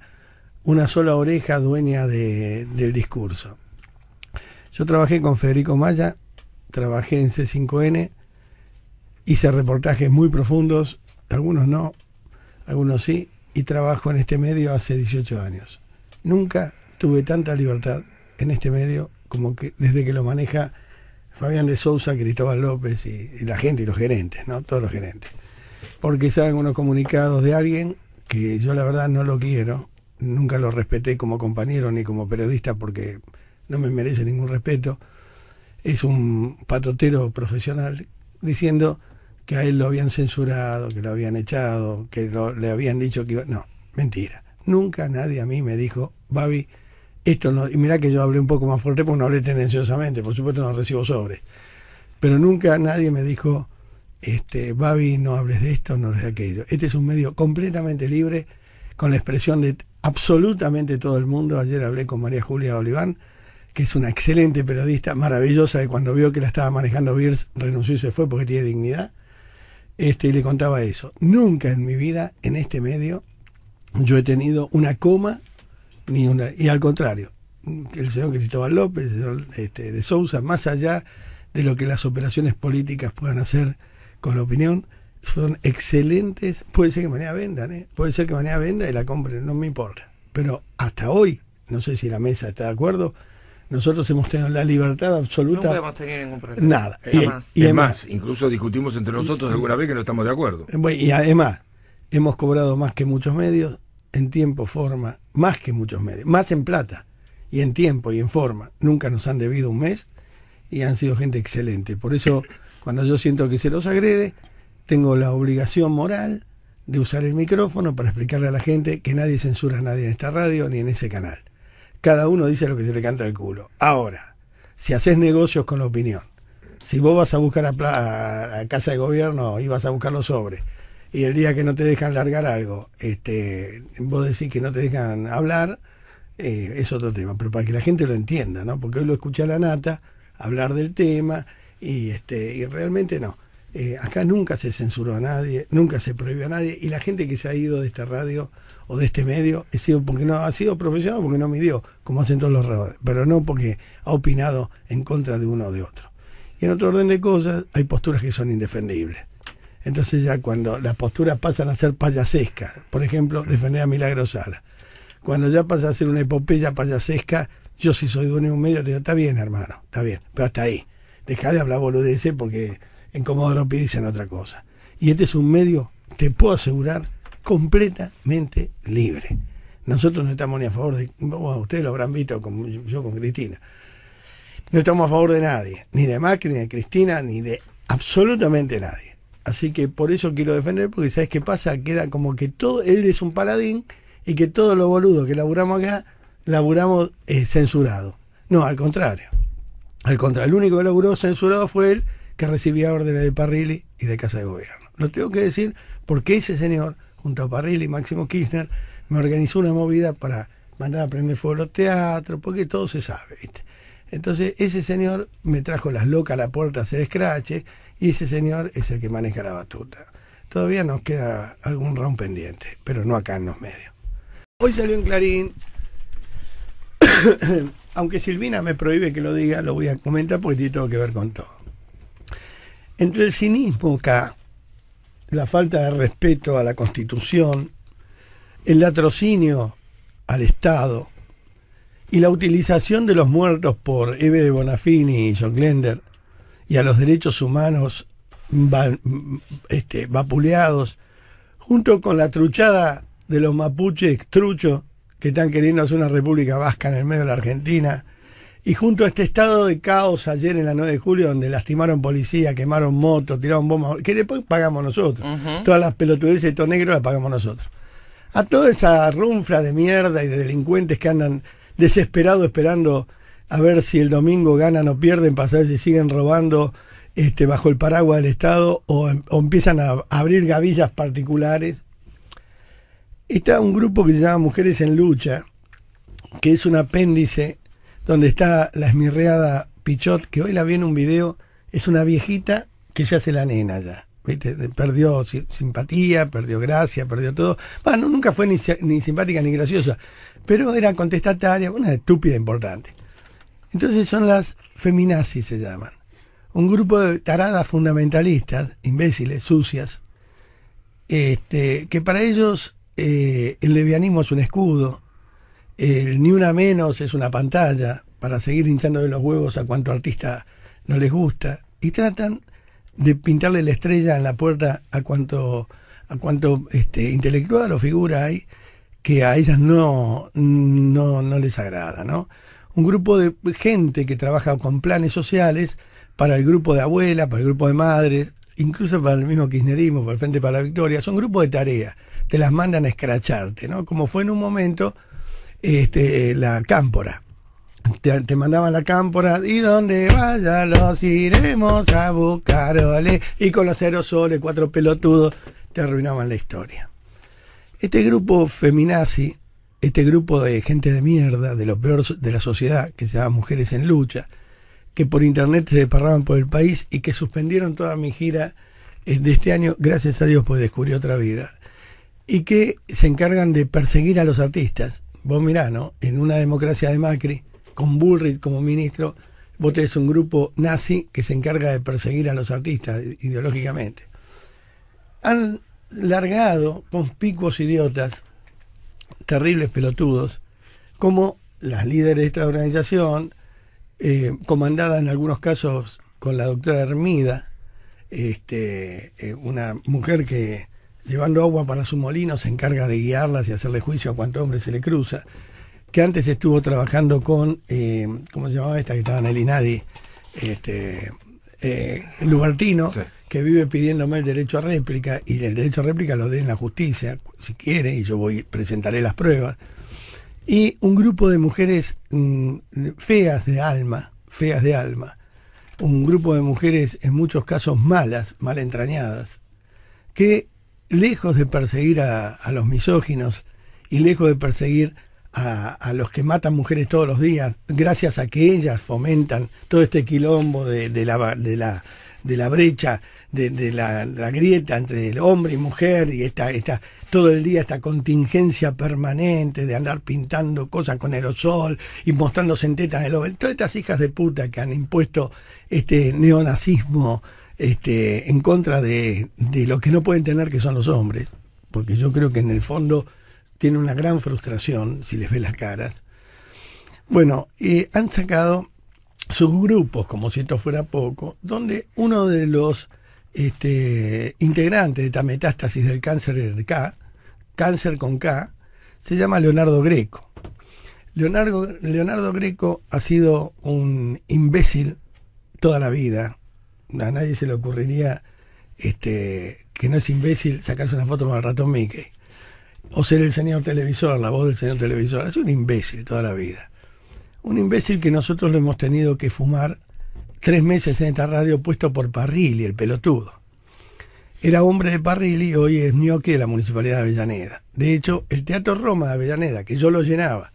una sola oreja dueña de, del discurso. Yo trabajé con Federico Maya, trabajé en C5N, hice reportajes muy profundos, algunos no, algunos sí, y trabajo en este medio hace 18 años. Nunca tuve tanta libertad en este medio como que desde que lo maneja Fabián de Souza, Cristóbal López y, la gente y los gerentes, ¿no? Todos los gerentes. Porque salen unos comunicados de alguien que yo la verdad no lo quiero, nunca lo respeté como compañero ni como periodista porque no me merece ningún respeto. Es un patotero profesional diciendo que a él lo habían censurado, que lo habían echado, que le habían dicho que iba... No, mentira. Nunca nadie a mí me dijo, Babi, esto y mirá que yo hablé un poco más fuerte porque no hablé tendenciosamente, por supuesto no recibo sobres Pero nunca nadie me dijo, este, Babi, no hables de esto, no hables de aquello. Este es un medio completamente libre, con la expresión de absolutamente todo el mundo. Ayer hablé con María Julia Oliván, que es una excelente periodista, maravillosa, que cuando vio que la estaba manejando Beers, renunció y se fue porque tiene dignidad. Este, y le contaba eso. Nunca en mi vida, en este medio, yo he tenido una coma una, y al contrario, el señor Cristóbal López, el señor este, de Sousa, más allá de lo que las operaciones políticas puedan hacer con la opinión, son excelentes. Puede ser que manera vendan, ¿eh? puede ser que mañana venda y la compren, no me importa. Pero hasta hoy, no sé si la mesa está de acuerdo, nosotros hemos tenido la libertad absoluta. Nunca hemos tenido ningún problema. Nada. y, además, incluso discutimos entre nosotros alguna vez que no estamos de acuerdo. Y además, hemos cobrado más que muchos medios en tiempo, forma más que muchos medios, más en plata y en tiempo y en forma. Nunca nos han debido un mes y han sido gente excelente. Por eso, cuando yo siento que se los agrede, tengo la obligación moral de usar el micrófono para explicarle a la gente que nadie censura a nadie en esta radio ni en ese canal. Cada uno dice lo que se le canta al culo. Ahora, si haces negocios con la opinión, si vos vas a buscar a, a casa de gobierno y vas a buscar los sobres, y el día que no te dejan largar algo, este, vos decís que no te dejan hablar, eh, es otro tema, pero para que la gente lo entienda, ¿no? Porque hoy lo escucha la nata hablar del tema y este y realmente no. Eh, acá nunca se censuró a nadie, nunca se prohibió a nadie y la gente que se ha ido de esta radio o de este medio ha sido porque no ha sido profesional porque no midió, como hacen todos los radios, pero no porque ha opinado en contra de uno o de otro. Y en otro orden de cosas hay posturas que son indefendibles. Entonces ya cuando las posturas pasan a ser payasescas, por ejemplo, defender a Milagro Sala. Cuando ya pasa a ser una epopeya payasesca, yo si soy dueño de un medio, te digo, está bien, hermano, está bien, pero hasta ahí. Deja de hablar boludeces porque en Comodoro Pi dicen otra cosa. Y este es un medio, te puedo asegurar, completamente libre. Nosotros no estamos ni a favor de, ustedes lo habrán visto yo con Cristina, no estamos a favor de nadie, ni de Macri, ni de Cristina, ni de absolutamente nadie. Así que por eso quiero defender, porque ¿sabes qué pasa? Queda como que todo, él es un paladín y que todos los boludos que laburamos acá, laburamos censurados. Eh, censurado. No, al contrario. Al contrario, el único que laburó censurado fue él, que recibía órdenes de Parrilli y de Casa de Gobierno. Lo tengo que decir porque ese señor, junto a Parrilli y Máximo Kirchner, me organizó una movida para mandar a prender fuego los teatros, porque todo se sabe, Entonces, ese señor me trajo las locas a la puerta a hacer escraches y ese señor es el que maneja la batuta. Todavía nos queda algún round pendiente, pero no acá en los medios. Hoy salió en Clarín, *coughs* aunque Silvina me prohíbe que lo diga, lo voy a comentar porque tiene todo que ver con todo. Entre el cinismo acá, la falta de respeto a la Constitución, el latrocinio al Estado y la utilización de los muertos por Eve de Bonafini y John Glender y a los derechos humanos van, este, vapuleados, junto con la truchada de los mapuches truchos que están queriendo hacer una república vasca en el medio de la Argentina, y junto a este estado de caos ayer en la 9 de julio, donde lastimaron policía, quemaron motos, tiraron bombas, que después pagamos nosotros. Todas las pelotudeces de to negro las pagamos nosotros. A toda esa runfla de mierda y de delincuentes que andan desesperados esperando a ver si el domingo ganan o pierden, para si siguen robando este, bajo el paraguas del Estado o, empiezan a abrir gavillas particulares. Está un grupo que se llama Mujeres en Lucha, que es un apéndice donde está la esmirreada Pichot, que hoy la vi en un video, es una viejita que ya hace la nena ya. Perdió simpatía, perdió gracia, perdió todo. Bueno, nunca fue ni, ni simpática ni graciosa, pero era contestataria, una estúpida importante. Entonces son las feminazis, se llaman. Un grupo de taradas fundamentalistas, imbéciles, sucias, este, que para ellos eh, el levianismo es un escudo, el ni una menos es una pantalla para seguir hinchando de los huevos a cuanto artista no les gusta, y tratan de pintarle la estrella en la puerta a cuanto, a cuanto este, intelectual o figura hay que a ellas no, no, no les agrada, ¿no? un grupo de gente que trabaja con planes sociales para el grupo de abuelas, para el grupo de madres, incluso para el mismo kirchnerismo, para el Frente para la Victoria, son grupos de tareas, te las mandan a escracharte, ¿no? Como fue en un momento este, la cámpora. Te, mandaban la cámpora y donde vaya los iremos a buscar, ole. Y con los aerosoles, cuatro pelotudos, te arruinaban la historia. Este grupo feminazi este grupo de gente de mierda, de los peores de la sociedad, que se llama Mujeres en Lucha, que por internet se desparraban por el país y que suspendieron toda mi gira de este año, gracias a Dios, pues descubrí otra vida. Y que se encargan de perseguir a los artistas. Vos mirá, ¿no? En una democracia de Macri, con Bullrich como ministro, vos tenés un grupo nazi que se encarga de perseguir a los artistas ideológicamente. Han largado conspicuos idiotas terribles pelotudos, como las líderes de esta organización, eh, comandada en algunos casos con la doctora Hermida, este, eh, una mujer que llevando agua para su molino se encarga de guiarlas y hacerle juicio a cuanto hombre se le cruza, que antes estuvo trabajando con, eh, ¿cómo se llamaba esta que estaba en el INADI? Este, eh, Lubertino, que vive pidiéndome el derecho a réplica y el derecho a réplica lo den la justicia, si quiere, y yo voy presentaré las pruebas. Y un grupo de mujeres mm, feas de alma, feas de alma, un grupo de mujeres en muchos casos malas, mal entrañadas, que lejos de perseguir a, a los misóginos y lejos de perseguir a, los que matan mujeres todos los días, gracias a que ellas fomentan todo este quilombo de, la, de, la, de la brecha, de, la, grieta entre el hombre y mujer y esta, esta, todo el día esta contingencia permanente de andar pintando cosas con aerosol y mostrando en en el Todas estas hijas de puta que han impuesto este neonazismo este, en contra de, de lo que no pueden tener que son los hombres. Porque yo creo que en el fondo tiene una gran frustración, si les ve las caras. Bueno, han sacado sus grupos, como si esto fuera poco, donde uno de los este, integrantes de esta metástasis del cáncer K, cáncer con K, se llama Leonardo Greco. Leonardo, Leonardo Greco ha sido un imbécil toda la vida. A nadie se le ocurriría este, que no es imbécil sacarse una foto con el ratón Mickey o ser el señor televisor, la voz del señor televisor. Es un imbécil toda la vida. Un imbécil que nosotros lo hemos tenido que fumar tres meses en esta radio puesto por Parrilli, el pelotudo. Era hombre de Parrilli, hoy es ñoque de la Municipalidad de Avellaneda. De hecho, el Teatro Roma de Avellaneda, que yo lo llenaba,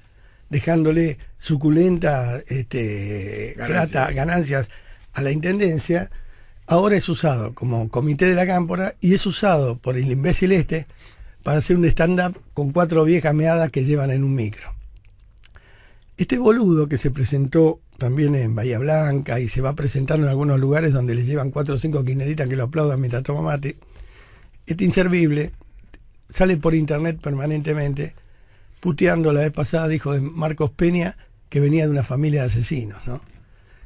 dejándole suculenta este, ganancias a la Intendencia, ahora es usado como comité de la cámpora y es usado por el imbécil este para hacer un stand-up con cuatro viejas meadas que llevan en un micro. Este boludo que se presentó también en Bahía Blanca y se va presentando en algunos lugares donde le llevan cuatro o cinco quineritas que lo aplaudan mientras toma mate, es este inservible sale por internet permanentemente puteando la vez pasada, dijo de Marcos Peña, que venía de una familia de asesinos, ¿no?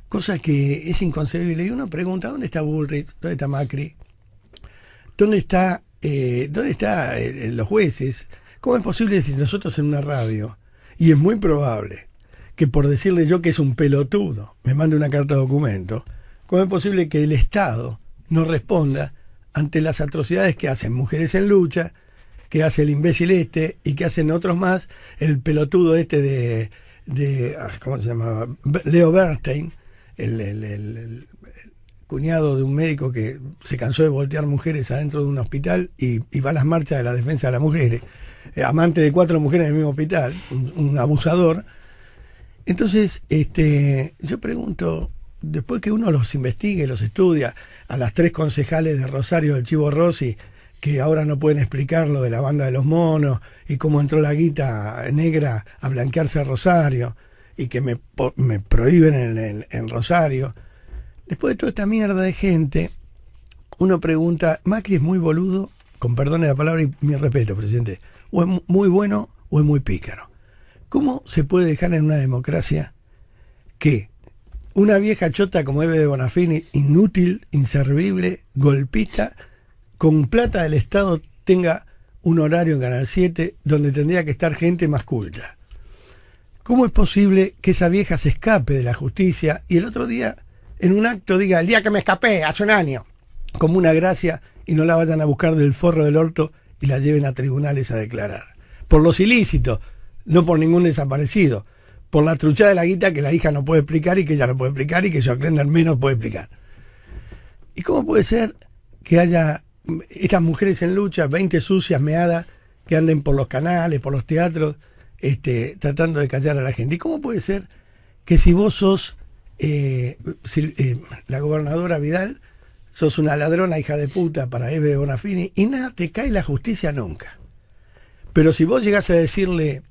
Cosa que es inconcebible. Y uno pregunta, ¿dónde está Bullrich? ¿Dónde está Macri? ¿Dónde está eh, ¿dónde están eh, los jueces? ¿Cómo es posible que nosotros en una radio, y es muy probable, que por decirle yo que es un pelotudo, me mande una carta de documento, ¿cómo es posible que el Estado no responda ante las atrocidades que hacen mujeres en lucha, que hace el imbécil este y que hacen otros más, el pelotudo este de, de ah, ¿cómo se llamaba? Leo Bernstein, el, cuñado de un médico que se cansó de voltear mujeres adentro de un hospital y, va a las marchas de la defensa de las mujeres, eh, amante de cuatro mujeres en el mismo hospital, un, abusador. Entonces, este, yo pregunto, después que uno los investigue, los estudia, a las tres concejales de Rosario del Chivo Rossi, que ahora no pueden explicar lo de la banda de los monos y cómo entró la guita negra a blanquearse a Rosario y que me, me prohíben en, en Rosario. Después de toda esta mierda de gente, uno pregunta, ¿Macri es muy boludo? Con perdón de la palabra y mi respeto, presidente. ¿O es muy bueno o es muy pícaro? ¿Cómo se puede dejar en una democracia que una vieja chota como Eve de Bonafini, inútil, inservible, golpista, con plata del Estado tenga un horario en Canal 7 donde tendría que estar gente más culta? ¿Cómo es posible que esa vieja se escape de la justicia? Y el otro día en un acto diga, el día que me escapé, hace un año, como una gracia, y no la vayan a buscar del forro del orto y la lleven a tribunales a declarar. Por los ilícitos, no por ningún desaparecido. Por la trucha de la guita que la hija no puede explicar y que ella no puede explicar y que Joaquín al menos puede explicar. ¿Y cómo puede ser que haya estas mujeres en lucha, 20 sucias, meadas, que anden por los canales, por los teatros, este, tratando de callar a la gente? ¿Y cómo puede ser que si vos sos eh, eh, la gobernadora Vidal, sos una ladrona hija de puta para Eve Bonafini, y nada te cae la justicia nunca. Pero si vos llegás a decirle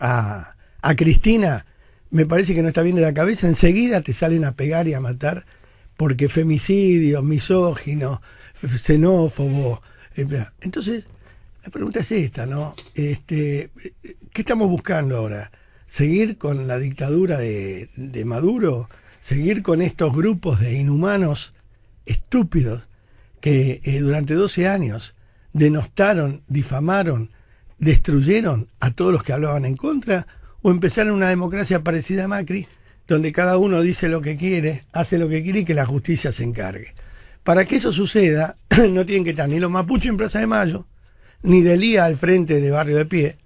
a, a Cristina, me parece que no está bien de la cabeza, enseguida te salen a pegar y a matar porque femicidios, misógino, xenófobo. Eh, Entonces, la pregunta es esta, ¿no? Este, ¿Qué estamos buscando ahora? seguir con la dictadura de, Maduro, seguir con estos grupos de inhumanos estúpidos que eh, durante 12 años denostaron, difamaron, destruyeron a todos los que hablaban en contra, o empezar una democracia parecida a Macri, donde cada uno dice lo que quiere, hace lo que quiere y que la justicia se encargue. Para que eso suceda, *clears throat* no tienen que estar ni los mapuches en Plaza de Mayo, ni Delía al frente de Barrio de Pie,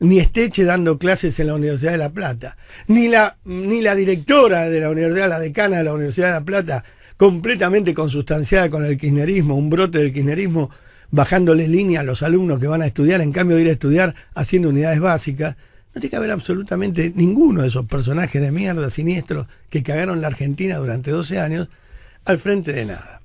ni Esteche dando clases en la Universidad de La Plata, ni la, ni la directora de la Universidad, la decana de la Universidad de La Plata, completamente consustanciada con el kirchnerismo, un brote del kirchnerismo, bajándole línea a los alumnos que van a estudiar, en cambio de ir a estudiar haciendo unidades básicas. No tiene que haber absolutamente ninguno de esos personajes de mierda siniestros que cagaron la Argentina durante 12 años al frente de nada.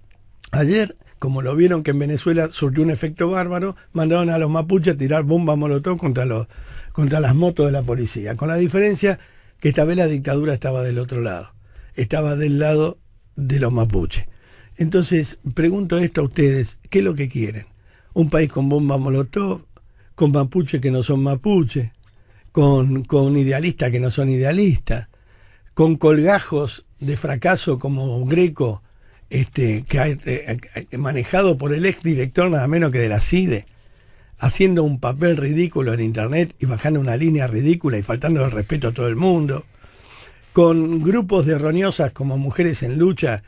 Ayer como lo vieron que en Venezuela surgió un efecto bárbaro, mandaron a los mapuches a tirar bombas molotov contra, los, contra las motos de la policía. Con la diferencia que esta vez la dictadura estaba del otro lado, estaba del lado de los mapuches. Entonces, pregunto esto a ustedes, ¿qué es lo que quieren? ¿Un país con bombas molotov, con mapuches que no son mapuches, con, con idealistas que no son idealistas, con colgajos de fracaso como Greco? Este, que ha, eh, eh, manejado por el ex director nada menos que de la CIDE, haciendo un papel ridículo en Internet y bajando una línea ridícula y faltando el respeto a todo el mundo, con grupos de roñosas como Mujeres en Lucha,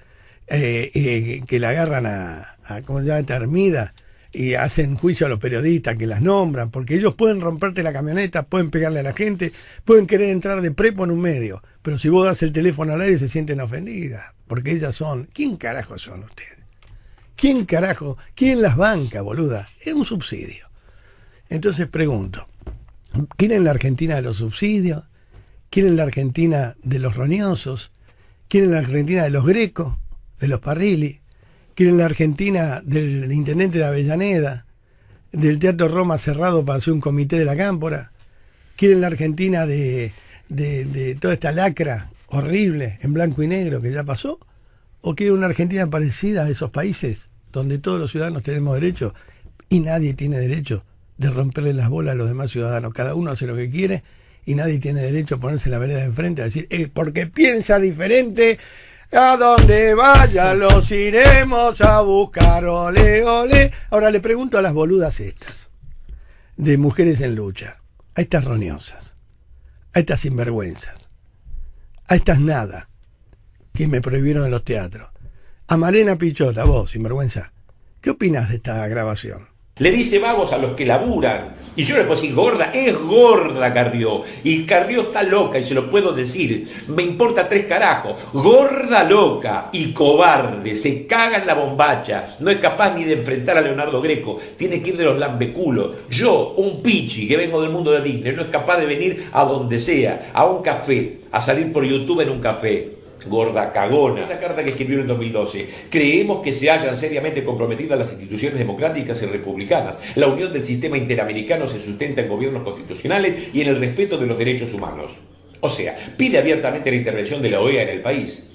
eh, que la agarran a, a se llama?, Termida, y hacen juicio a los periodistas que las nombran, porque ellos pueden romperte la camioneta, pueden pegarle a la gente, pueden querer entrar de prepo en un medio, pero si vos das el teléfono al aire se sienten ofendidas porque ellas son. ¿Quién carajo son ustedes? ¿Quién carajo? ¿Quién las banca, boluda? Es un subsidio. Entonces pregunto, ¿quieren la Argentina de los subsidios? ¿Quieren la Argentina de los roñosos? ¿Quieren la Argentina de los grecos? ¿De los parrilli? ¿Quieren la Argentina del intendente de Avellaneda? ¿Del Teatro Roma cerrado para hacer un comité de la cámpora? ¿Quieren la Argentina de toda esta lacra horrible en blanco y negro que ya pasó? ¿O quiere una Argentina parecida a esos países donde todos los ciudadanos tenemos derecho y nadie tiene derecho de romperle las bolas a los demás ciudadanos? Cada uno hace lo que quiere y nadie tiene derecho a ponerse la vereda de enfrente a decir, eh, porque piensa diferente, a donde vaya los iremos a buscar, ole, ole. Ahora le pregunto a las boludas estas, de mujeres en lucha, a estas roñosas, a estas sinvergüenzas a ah, estas nada que me prohibieron en los teatros. A Marena Pichota, vos, sinvergüenza, ¿qué opinas de esta grabación? Le dice vagos a los que laburan. Y yo le puedo decir, gorda, es gorda Carrió. Y Carrió está loca, y se lo puedo decir. Me importa tres carajos. Gorda loca y cobarde. Se caga en la bombacha. No es capaz ni de enfrentar a Leonardo Greco. Tiene que ir de los lambeculos. Yo, un pichi que vengo del mundo de Disney, no es capaz de venir a donde sea, a un café, a salir por YouTube en un café gorda cagona, esa carta que escribió en 2012. Creemos que se hayan seriamente a las instituciones democráticas y republicanas. La unión del sistema interamericano se sustenta en gobiernos constitucionales y en el respeto de los derechos humanos. O sea, pide abiertamente la intervención de la OEA en el país.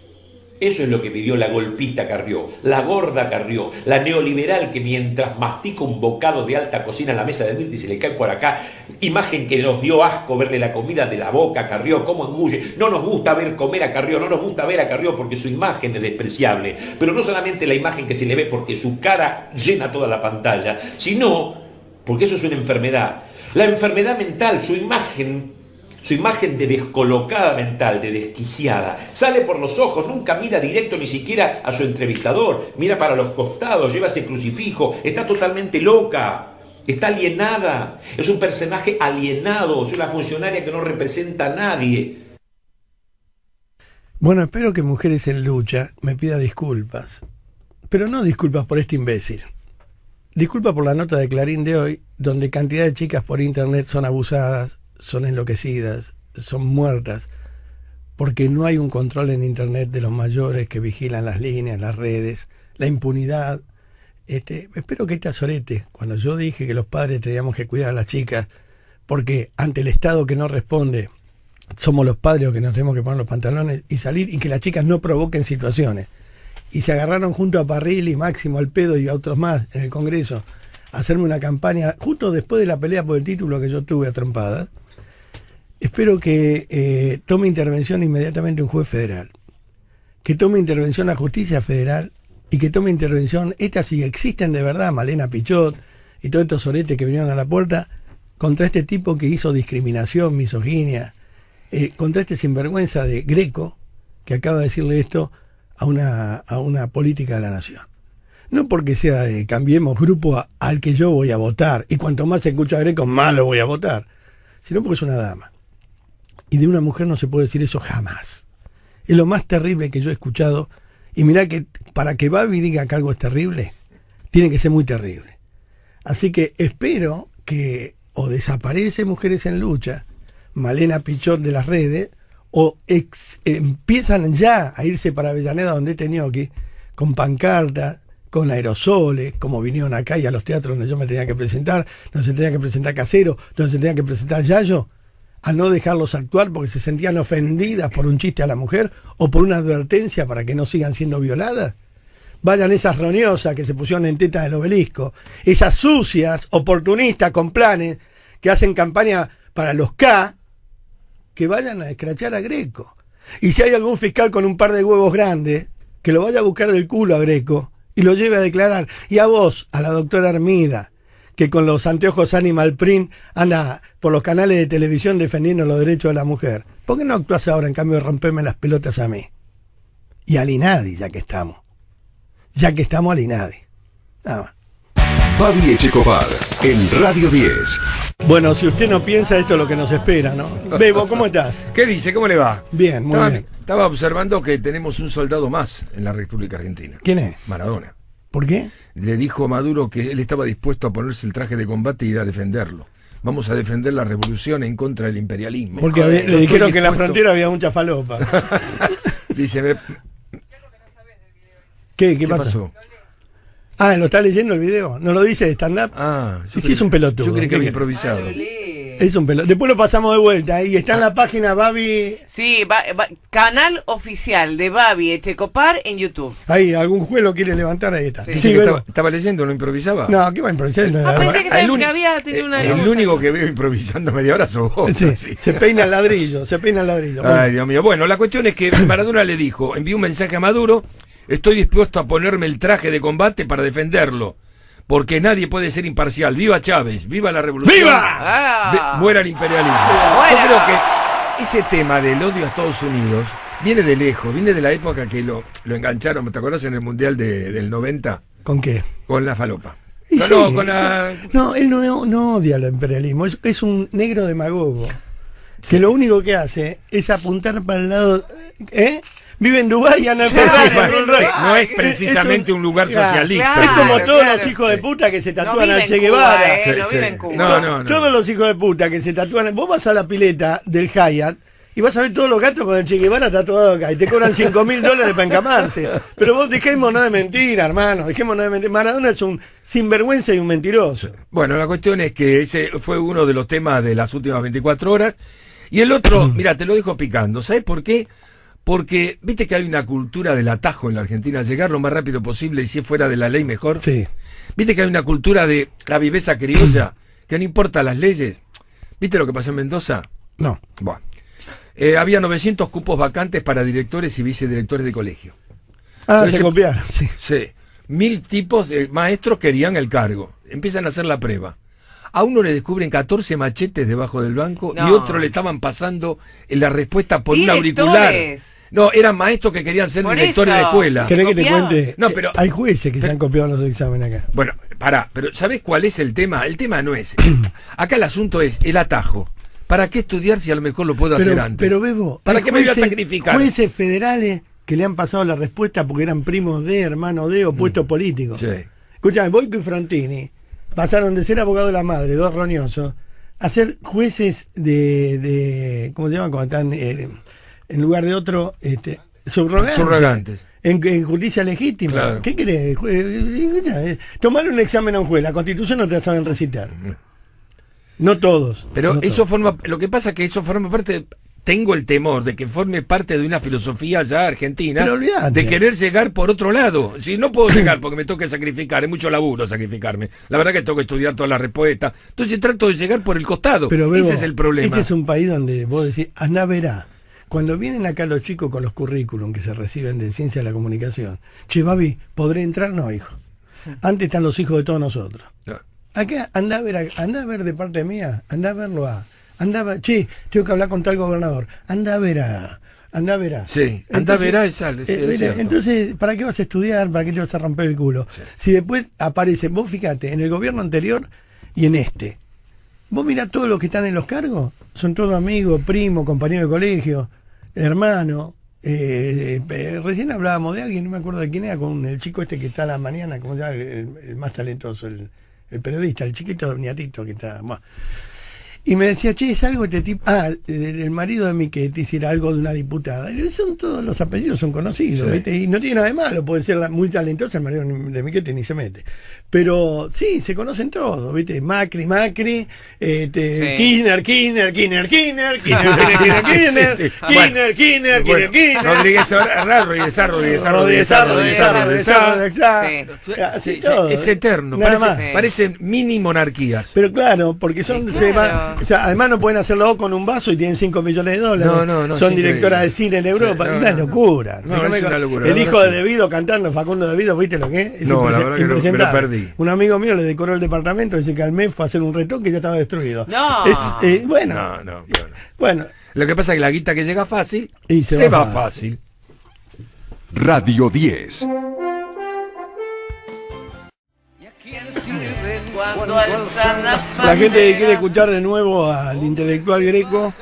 Eso es lo que pidió la golpita Carrió, la gorda Carrió, la neoliberal que mientras mastica un bocado de alta cocina en la mesa de Mirti se le cae por acá, imagen que nos dio asco verle la comida de la boca Carrió, cómo engulle, no nos gusta ver comer a Carrió, no nos gusta ver a Carrió porque su imagen es despreciable, pero no solamente la imagen que se le ve porque su cara llena toda la pantalla, sino porque eso es una enfermedad. La enfermedad mental, su imagen su imagen de descolocada mental, de desquiciada, sale por los ojos, nunca mira directo ni siquiera a su entrevistador, mira para los costados, lleva ese crucifijo, está totalmente loca, está alienada, es un personaje alienado, es una funcionaria que no representa a nadie. Bueno, espero que Mujeres en Lucha me pida disculpas, pero no disculpas por este imbécil. Disculpa por la nota de Clarín de hoy, donde cantidad de chicas por internet son abusadas son enloquecidas, son muertas, porque no hay un control en Internet de los mayores que vigilan las líneas, las redes, la impunidad. Este, espero que esta Sorete, Cuando yo dije que los padres teníamos que cuidar a las chicas, porque ante el Estado que no responde, somos los padres los que nos tenemos que poner los pantalones y salir y que las chicas no provoquen situaciones. Y se agarraron junto a Parrilli, Máximo Alpedo y a otros más en el Congreso a hacerme una campaña justo después de la pelea por el título que yo tuve a Espero que eh, tome intervención inmediatamente un juez federal, que tome intervención la justicia federal y que tome intervención, estas si existen de verdad, Malena Pichot y todos estos soretes que vinieron a la puerta, contra este tipo que hizo discriminación, misoginia, eh, contra este sinvergüenza de Greco que acaba de decirle esto a una, a una política de la nación no porque sea de cambiemos grupo al que yo voy a votar, y cuanto más se escucha Greco, más lo voy a votar, sino porque es una dama. Y de una mujer no se puede decir eso jamás. Es lo más terrible que yo he escuchado. Y mirá que para que Babi diga que algo es terrible, tiene que ser muy terrible. Así que espero que o desaparece Mujeres en Lucha, Malena Pichot de las redes, o empiezan ya a irse para Avellaneda, donde que con pancarta, con aerosoles, como vinieron acá y a los teatros donde yo me tenía que presentar, donde se tenía que presentar Casero, donde se tenía que presentar Yayo, a no dejarlos actuar porque se sentían ofendidas por un chiste a la mujer o por una advertencia para que no sigan siendo violadas? Vayan esas roñosas que se pusieron en tetas del obelisco, esas sucias, oportunistas, con planes, que hacen campaña para los K, que vayan a escrachar a Greco. Y si hay algún fiscal con un par de huevos grandes, que lo vaya a buscar del culo a Greco y lo lleve a declarar. Y a vos, a la doctora Armida, que con los anteojos Animal Print anda por los canales de televisión defendiendo los derechos de la mujer. ¿Por qué no actúas ahora en cambio de romperme las pelotas a mí? Y al INADI, ya que estamos. Ya que estamos al INADI. Nada más. Babi en Radio 10. Bueno, si usted no piensa, esto es lo que nos espera, ¿no? Bebo, ¿cómo estás? *laughs* ¿Qué dice? ¿Cómo le va? Bien, muy bien. Estaba observando que tenemos un soldado más en la República Argentina. ¿Quién es? Maradona. ¿Por qué? Le dijo a Maduro que él estaba dispuesto a ponerse el traje de combate e ir a defenderlo. Vamos a defender la revolución en contra del imperialismo. Porque le dijeron que en la frontera había mucha falopa. *laughs* dice, ¿Qué? ¿Qué, pasó? Ah, ¿lo está leyendo el video? ¿No lo dice de stand-up? Ah, sí, es un pelotudo. Yo creo que había improvisado. Ah, es un pelo. Después lo pasamos de vuelta y está en la página Babi. Sí, canal oficial de Babi Echecopar en YouTube. Ahí, algún juez lo quiere levantar, ahí está. estaba, leyendo, ¿lo improvisaba? No, aquí va a improvisar? Ah, pensé que, el único, que había tenido una El único que veo improvisando media hora son vos. se peina el ladrillo, se peina el ladrillo. Ay, Dios mío. Bueno, la cuestión es que Maradona le dijo, envió un mensaje a Maduro, estoy dispuesto a ponerme el traje de combate para defenderlo porque nadie puede ser imparcial. ¡Viva Chávez! ¡Viva la revolución! ¡Viva! Ah. ¡Muera el imperialismo! Yo creo que ese tema del odio a Estados Unidos viene de lejos, viene de la época que lo, lo engancharon, ¿te acuerdas en el Mundial del 90? ¿Con qué? Con la falopa. No, no, con la... no, él no, odia al imperialismo, es, un negro demagogo. Que lo único que hace es apuntar para el lado. ¿Eh? vive en Dubái y en el Royce. No es precisamente un, lugar socialista. es como todos los hijos de puta que se tatúan al Che Guevara. Eh, no vive en Cuba. Todos los hijos de puta que se tatúan. Vos vas a la pileta del Hyatt y vas a ver todos los gatos con el Che Guevara tatuado acá y te cobran 5 mil dólares para encamarse. Pero vos dejémonos de mentir, hermano, dejémonos de mentira. Maradona es un sinvergüenza y un mentiroso. Bueno, la cuestión es que ese fue uno de los temas de las últimas 24 horas. Y el otro, mm. mira, te lo dijo picando. ¿Sabes por qué? Porque, viste que hay una cultura del atajo en la Argentina, llegar lo más rápido posible y si es fuera de la ley mejor. Sí. Viste que hay una cultura de la viveza criolla, que no importa las leyes. ¿Viste lo que pasó en Mendoza? No. Bueno. Eh, había 900 cupos vacantes para directores y vicedirectores de colegio. Ah, se copiaron. Sí. sí. Mil tipos de maestros querían el cargo. Empiezan a hacer la prueba. A uno le descubren 14 machetes debajo del banco y otro le estaban pasando la respuesta por un auricular. No, eran maestros que querían ser directores de escuela. ¿Querés que te cuente? No, pero- Hay jueces que se han copiado los exámenes acá. Bueno, pará, pero ¿sabés cuál es el tema? El tema no es. *clears throat* Acá el asunto es el atajo. ¿Para qué estudiar si a lo mejor lo puedo hacer antes? pero Bebo, ¿Para qué me voy a sacrificar? Jueces federales que le han pasado la respuesta porque eran primos de, hermano de, o puestos mm. políticos. Sí. Escuchame, Boico y Frontini pasaron de ser abogado de la madre, dos roñosos, a ser jueces de, de- ¿cómo se llaman? Cuando están eh, en lugar de otro, este, subrogantes. En, justicia legítima. ¿Qué crees eh, eh, eh, Tomar un examen a un juez. La constitución no te la saben recitar. No todos. Pero eso forma. Lo que pasa es que eso forma parte. tengo el temor de que forme parte de una filosofía ya argentina de querer llegar por otro lado. Si no puedo llegar porque me toca sacrificar, es mucho laburo sacrificarme. La verdad que tengo que estudiar todas las respuestas. Entonces trato de llegar por el costado. Ese es el problema. Este es un país donde vos decís, Anaverá verá. Cuando vienen acá los chicos con los currículum que se reciben de ciencia de la comunicación, che, Babi, ¿podré entrar? No, hijo. Antes están los hijos de todos nosotros. Acá andá a ver, anda a ver de parte mía, anda a verlo a. Andá che, tengo que hablar con tal gobernador. Anda a ver a anda verá. Sí, anda verá y sale. entonces, ¿para qué vas a estudiar? ¿Para qué te vas a romper el culo? Si después aparece, vos fíjate, en el gobierno anterior y en este, Vos mirá todos los que están en los cargos, son todos amigos, primo compañero de colegio, hermano. Eh, eh, eh, recién hablábamos de alguien, no me acuerdo de quién era, con el chico este que está a la mañana, como ya el, más talentoso, el, periodista, el chiquito niatito que está. Y me decía, che, es algo este tipo. Ah, el, marido de Miquetti era algo de una diputada. Y son todos los apellidos son conocidos, Y no tiene nada de malo, puede ser muy talentoso, el marido de Miquetti ni se mete. Pero sí, se conocen todos, ¿viste? Macri, Macri, este, Kirchner, Kirchner, Kirchner, Kirchner, *laughs* Kirchner, Kirchner, Kirchner, Kirchner, Kirchner, Rodríguez Arroyo Rodríguez Arroyo Rodríguez Arras, Rodríguez Arras, Rodríguez Es eterno, parece, parecen mini monarquías. Pero claro, porque son, además no pueden hacerlo con un vaso y tienen 5 millones de dólares. No, no, no. Son directoras de cine en Europa, es una locura. No, es una locura. El hijo de Debido cantando, Facundo Debido, ¿viste lo que es? lo perdí un amigo mío le decoró el departamento, dice que al mes fue a hacer un retoque y ya estaba destruido. Eh, no. bueno. bueno. Lo que pasa es que la guita que llega fácil se, va, fácil. fácil. Radio 10. La gente quiere escuchar de nuevo al intelectual greco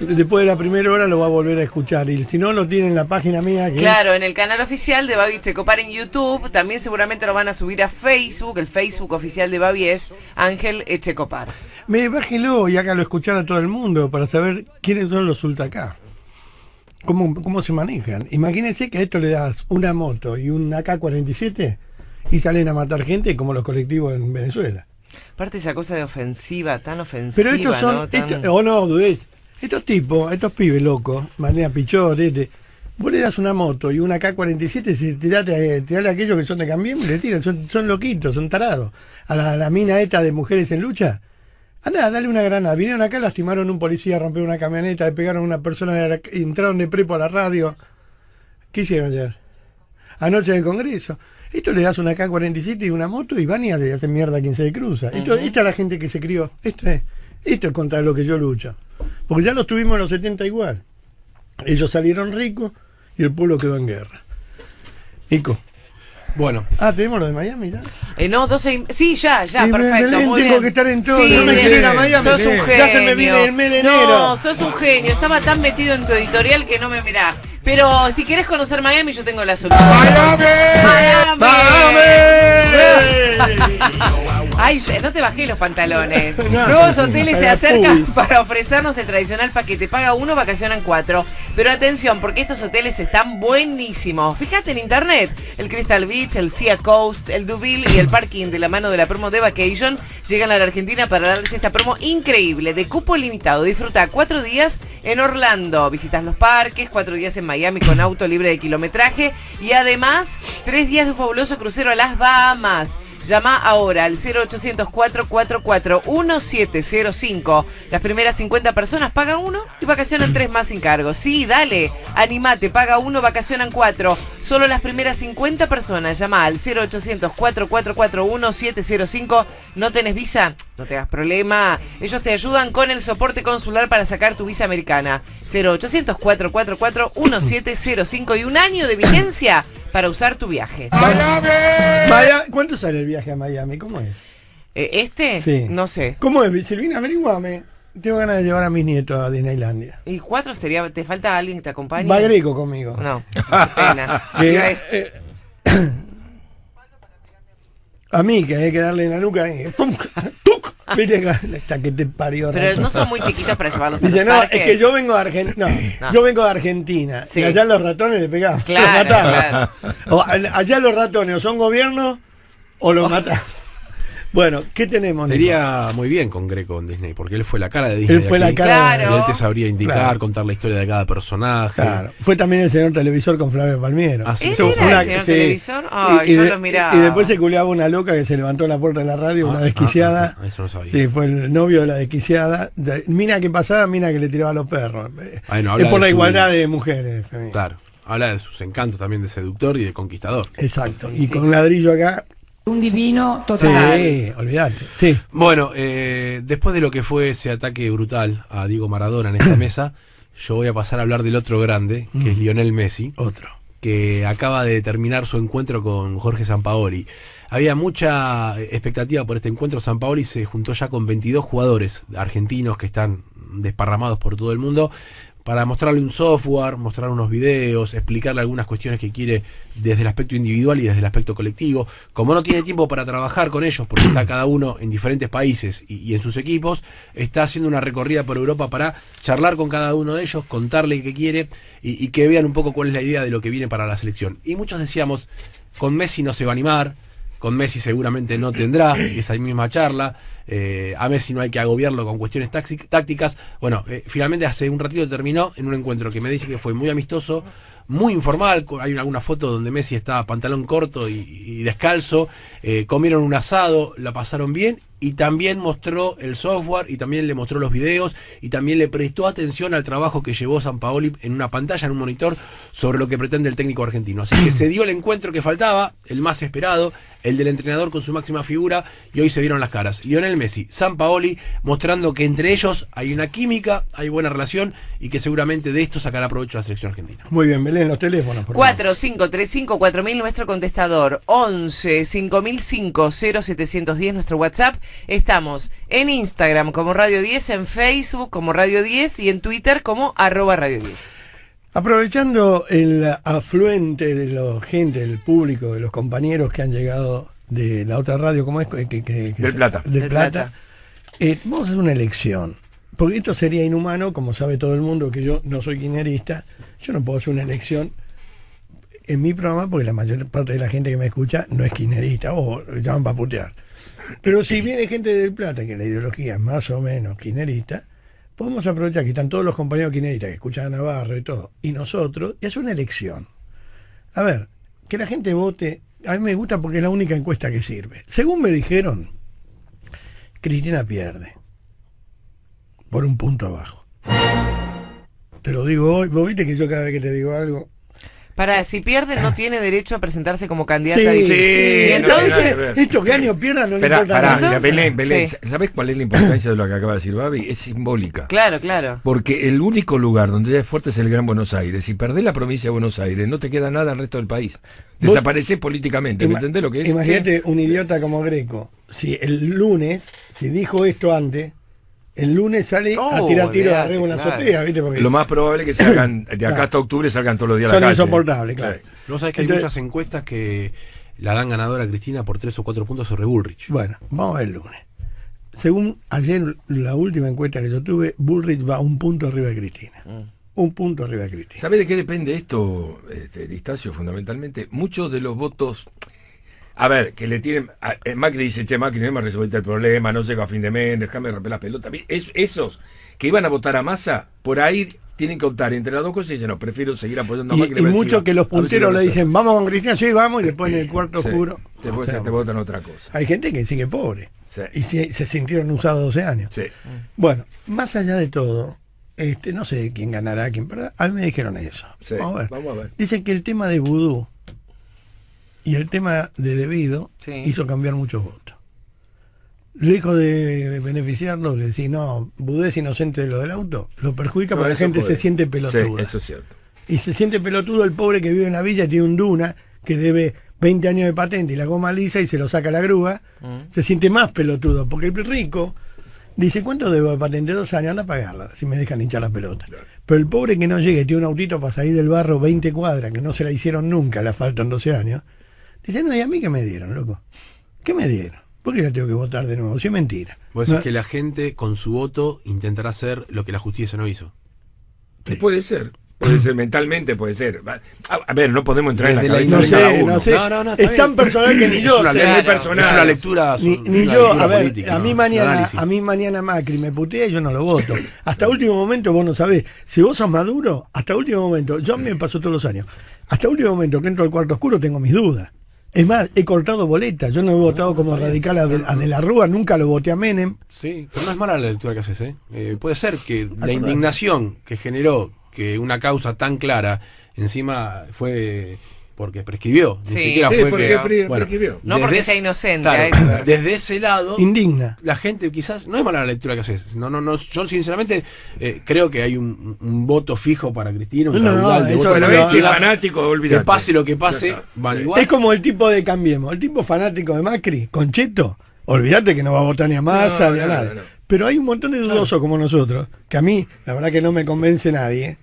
después de la primera hora lo va a volver a escuchar. Y si no, lo tiene en la página mía. Que claro, en el canal oficial de Babi Checopar en YouTube. También seguramente lo van a subir a Facebook. El Facebook oficial de Babi es Ángel Checopar Me bájelo y hágalo escuchar a todo el mundo para saber quiénes son los acá Cómo, cómo se manejan. Imagínense que a esto le das una moto y un AK-47 y salen a matar gente como los colectivos en Venezuela. Aparte esa cosa de ofensiva, tan ofensiva. Pero estos son, o no, estos tipos, estos pibes locos, Manea Pichor, este, vos le das una moto y una K-47 y tirate, eh, tirale a aquellos que son de y le tiran, son, loquitos, son tarados. A la, la, mina esta de mujeres en lucha, anda, dale una granada. Vinieron acá, lastimaron a un policía, rompieron una camioneta, le pegaron a una persona, entraron de prepo a la radio. ¿Qué hicieron ayer? Anoche en el Congreso. Esto le das una K-47 y una moto y van y hacen mierda a quien se cruza. Esta es la gente que se crió. Esto esto es contra lo que yo lucho. Porque ya los tuvimos en los 70 igual. Ellos salieron ricos y el pueblo quedó en guerra. Nico. Bueno. Ah, tenemos lo de Miami ya. Eh, no, 12 Sí, ya, ya, perfecto. tengo que estar en todo. Sí, no me quiero ir a Miami. Sos un genio. Ya me viene el mes No, sos un genio. Estaba tan metido en tu editorial que no me mirás. Pero si quieres conocer Miami, yo tengo la solución. ¡Miami! ¡Miami! ¡Miami! *laughs* Ay, no te bajé los pantalones. *laughs* Nuevos hoteles se acercan para ofrecernos el tradicional paquete. Paga uno, vacacionan cuatro. Pero atención, porque estos hoteles están buenísimos. Fíjate en internet. El Crystal Beach, el Sea Coast, el Duville y el parking de la mano de la promo de Vacation llegan a la Argentina para darles esta promo increíble de cupo limitado. Disfruta cuatro días en Orlando. Visitas los parques, cuatro días en Miami con auto libre de kilometraje y además tres días de un fabuloso crucero a las Bahamas. Llama ahora al 0800-444-1705. Las primeras 50 personas pagan uno y vacacionan tres más sin cargo. Sí, dale, animate, paga uno, vacacionan cuatro. Solo las primeras 50 personas. Llama al 0800-444-1705. ¿No tenés visa? No te hagas problema. Ellos te ayudan con el soporte consular para sacar tu visa americana. 0800-444-1705 y un año de vigencia para usar tu viaje. ¿Cuánto sale el viaje a Miami? ¿Cómo es? Eh, ¿Este? No sé. ¿Cómo es? Silvina, averiguame. Tengo ganas de llevar a mis nietos a Disneylandia. ¿Y cuatro sería? ¿Te falta alguien que te acompañe? Va Greco conmigo. No, *laughs* qué pena. Eh, *coughs* a mí, que hay que darle en la nuca. Eh, *laughs* *laughs* Mire, *laughs* que te parió. Pero no son muy chiquitos para llevarlos a Dice, no, es que yo vengo de Argentina. yo vengo de Argentina. Y allá los ratones le pegaban. *laughs* los mataban. allá los ratones o son gobierno o los oh. matan bueno, ¿qué tenemos? Sería muy bien con Greco en Disney, porque él fue la cara de Disney. Él fue la cara. Y él te sabría indicar, contar la historia de cada personaje. Claro. Fue también el señor televisor con Flavio Palmiero. Ah, el señor televisor? y, yo lo miraba. Y después se culeaba una loca que se levantó a la puerta de la radio, ah, una ah, desquiciada. Ah, eso no sabía. Sí, fue el novio de la desquiciada. Mina que pasaba, mina que le tiraba a los perros. es por la igualdad de mujeres. Claro habla de sus encantos también de seductor y de conquistador. Exacto. Y con ladrillo acá un divino total. Sí, olvidate. Bueno, eh, después de lo que fue ese ataque brutal a Diego Maradona en esta *clears throat* mesa, yo voy a pasar a hablar del otro grande, que es mm. Lionel Messi. Otro. Que acaba de terminar su encuentro con Jorge Sampaoli. Había mucha expectativa por este encuentro. Sampaoli se juntó ya con 22 jugadores argentinos que están desparramados por todo el mundo para mostrarle un software, mostrar unos videos, explicarle algunas cuestiones que quiere desde el aspecto individual y desde el aspecto colectivo. Como no tiene tiempo para trabajar con ellos, porque está cada uno en diferentes países y, en sus equipos, está haciendo una recorrida por Europa para charlar con cada uno de ellos, contarle qué quiere y, y que vean un poco cuál es la idea de lo que viene para la selección. Y muchos decíamos, con Messi no se va a animar, con Messi seguramente no tendrá esa misma charla. Eh, a a si no hay que agobiarlo con cuestiones tácticas. Bueno, eh, finalmente hace un ratito terminó en un encuentro que me dice que fue muy amistoso, muy informal. Hay alguna foto donde Messi está pantalón corto y, descalzo. Eh, comieron un asado, la pasaron bien y también mostró el software y también le mostró los videos y también le prestó atención al trabajo que llevó San Paoli en una pantalla, en un monitor, sobre lo que pretende el técnico argentino. Así que se dio el encuentro que faltaba, el más esperado, el del entrenador con su máxima figura y hoy se vieron las caras. Lionel Messi, San Paoli, mostrando que entre ellos hay una química, hay buena relación y que seguramente de esto sacará provecho la selección argentina. Muy bien, en los teléfonos. 4535-4000, nuestro contestador. 11 nuestro WhatsApp. Estamos en Instagram como Radio 10, en Facebook como Radio 10 y en Twitter como arroba Radio 10. Aprovechando el afluente de la gente, del público, de los compañeros que han llegado de la otra radio, ¿cómo es? Que, del Plata. Del, Plata. Eh, vamos a hacer una elección. Porque esto sería inhumano, como sabe todo el mundo que yo no soy kirchnerista, yo no puedo hacer una elección en mi programa porque la mayor parte de la gente que me escucha no es quinerista o llaman para putear. Pero si viene gente del Plata, que la ideología es más o menos Quinerista podemos aprovechar que están todos los compañeros quineristas que escuchan a Navarro y todo, y nosotros, y hacer una elección. A ver, que la gente vote, a mí me gusta porque es la única encuesta que sirve. Según me dijeron, Cristina pierde por un punto abajo. Te lo digo hoy, vos viste que yo cada vez que te digo algo... Para, si pierde no tiene derecho a presentarse como candidato. Sí, sí, Entonces, años no importa Belén, Belén, ¿sabés cuál es la importancia de lo que acaba de decir Babi? Es simbólica. Claro, claro. Porque el único lugar donde ya es fuerte es el Gran Buenos Aires. Si perdés la provincia de Buenos Aires, no te queda nada al resto del país. Desapareces políticamente, ¿me entendés lo que es? Imagínate un idiota como Greco. Si el lunes, si dijo esto antes el lunes sale a tirar tiro de arriba una la ¿viste? lo más probable es que salgan, *coughs* de acá hasta ah. octubre salgan todos los días Son insoportables, claro. No sabes que hay muchas encuestas que la dan ganadora Cristina por tres o cuatro puntos sobre Bullrich. Bueno, vamos a ver el lunes. Según ayer la última encuesta que yo tuve, Bullrich va un punto arriba de Cristina. Ah. Un punto arriba de Cristina. ¿Sabés de qué depende esto, este, Distacio, fundamentalmente? Muchos de los votos a ver, que le tienen. Eh, Macri dice, che, Macri no me resuelto el problema, no llego a fin de mes, déjame romper las pelotas. Es, esos que iban a votar a masa, por ahí tienen que optar entre las dos cosas y dicen, no, prefiero seguir apoyando a Macri. Y, muchos que los punteros le dicen, vamos con Cristina, sí, vamos, y después en el cuarto oscuro. Te, te votan otra cosa. Hay gente que sigue pobre. Y se, sintieron usados 12 años. Bueno, más allá de todo, este, no sé quién ganará, quién A mí me dijeron eso. Vamos a, ver. Dicen que el tema de vudú y el tema de debido hizo cambiar muchos votos. Lejos de beneficiarlo, de decir, no, Budé es inocente de lo del auto, lo perjudica porque la gente se siente pelotudo eso es cierto. Y se siente pelotudo el pobre que vive en la villa y tiene un duna que debe 20 años de patente y la goma lisa y se lo saca la grúa, mm. se siente más pelotudo, porque el rico dice, ¿cuánto debo de patente? Dos años, anda a pagarla, si me dejan hinchar las pelotas Pero el pobre que no llegue, tiene un autito para salir del barro 20 cuadras, que no se la hicieron nunca, la faltan 12 años, diciendo no, ¿y a mí qué me dieron, loco? ¿Qué me dieron? ¿Por qué yo tengo que votar de nuevo? Si es mentira. Vos decís que la gente con su voto intentará hacer lo que la justicia no hizo. Puede ser. Puede ser mentalmente, puede ser. A, ver, no podemos entrar en la cabeza No, no, no, es tan personal que *laughs* ni yo. Es muy personal. Es una lectura. Ni, ni yo, a ver, política, a, mí mañana, a mí mañana Macri me putea y yo no lo voto. Hasta último momento vos no sabés. Si vos sos maduro, hasta último momento, yo a mí me pasó todos los años. Hasta último momento que entro al cuarto oscuro tengo mis dudas. Es más, he cortado boletas. Yo no he ah, votado como radical a de, la Rúa, nunca lo voté a Menem. Sí, pero no es mala la lectura que haces. ¿eh? eh puede ser que la indignación que generó que una causa tan clara encima fue porque prescribió, ni siquiera fue que, No porque sea inocente. *laughs* desde ese lado, indigna. La gente quizás no es mala la lectura que haces. No, no, no. Yo sinceramente eh, creo que hay un, voto fijo para Cristina, un de voto fanático, olvídate Que pase lo que pase, igual. Es como el tipo de cambiemos, el tipo fanático de Macri, Concheto. Olvídate que no va a votar ni a Massa ni a nada. Pero hay un montón de dudosos como nosotros, que a mí, la verdad que no me convence nadie,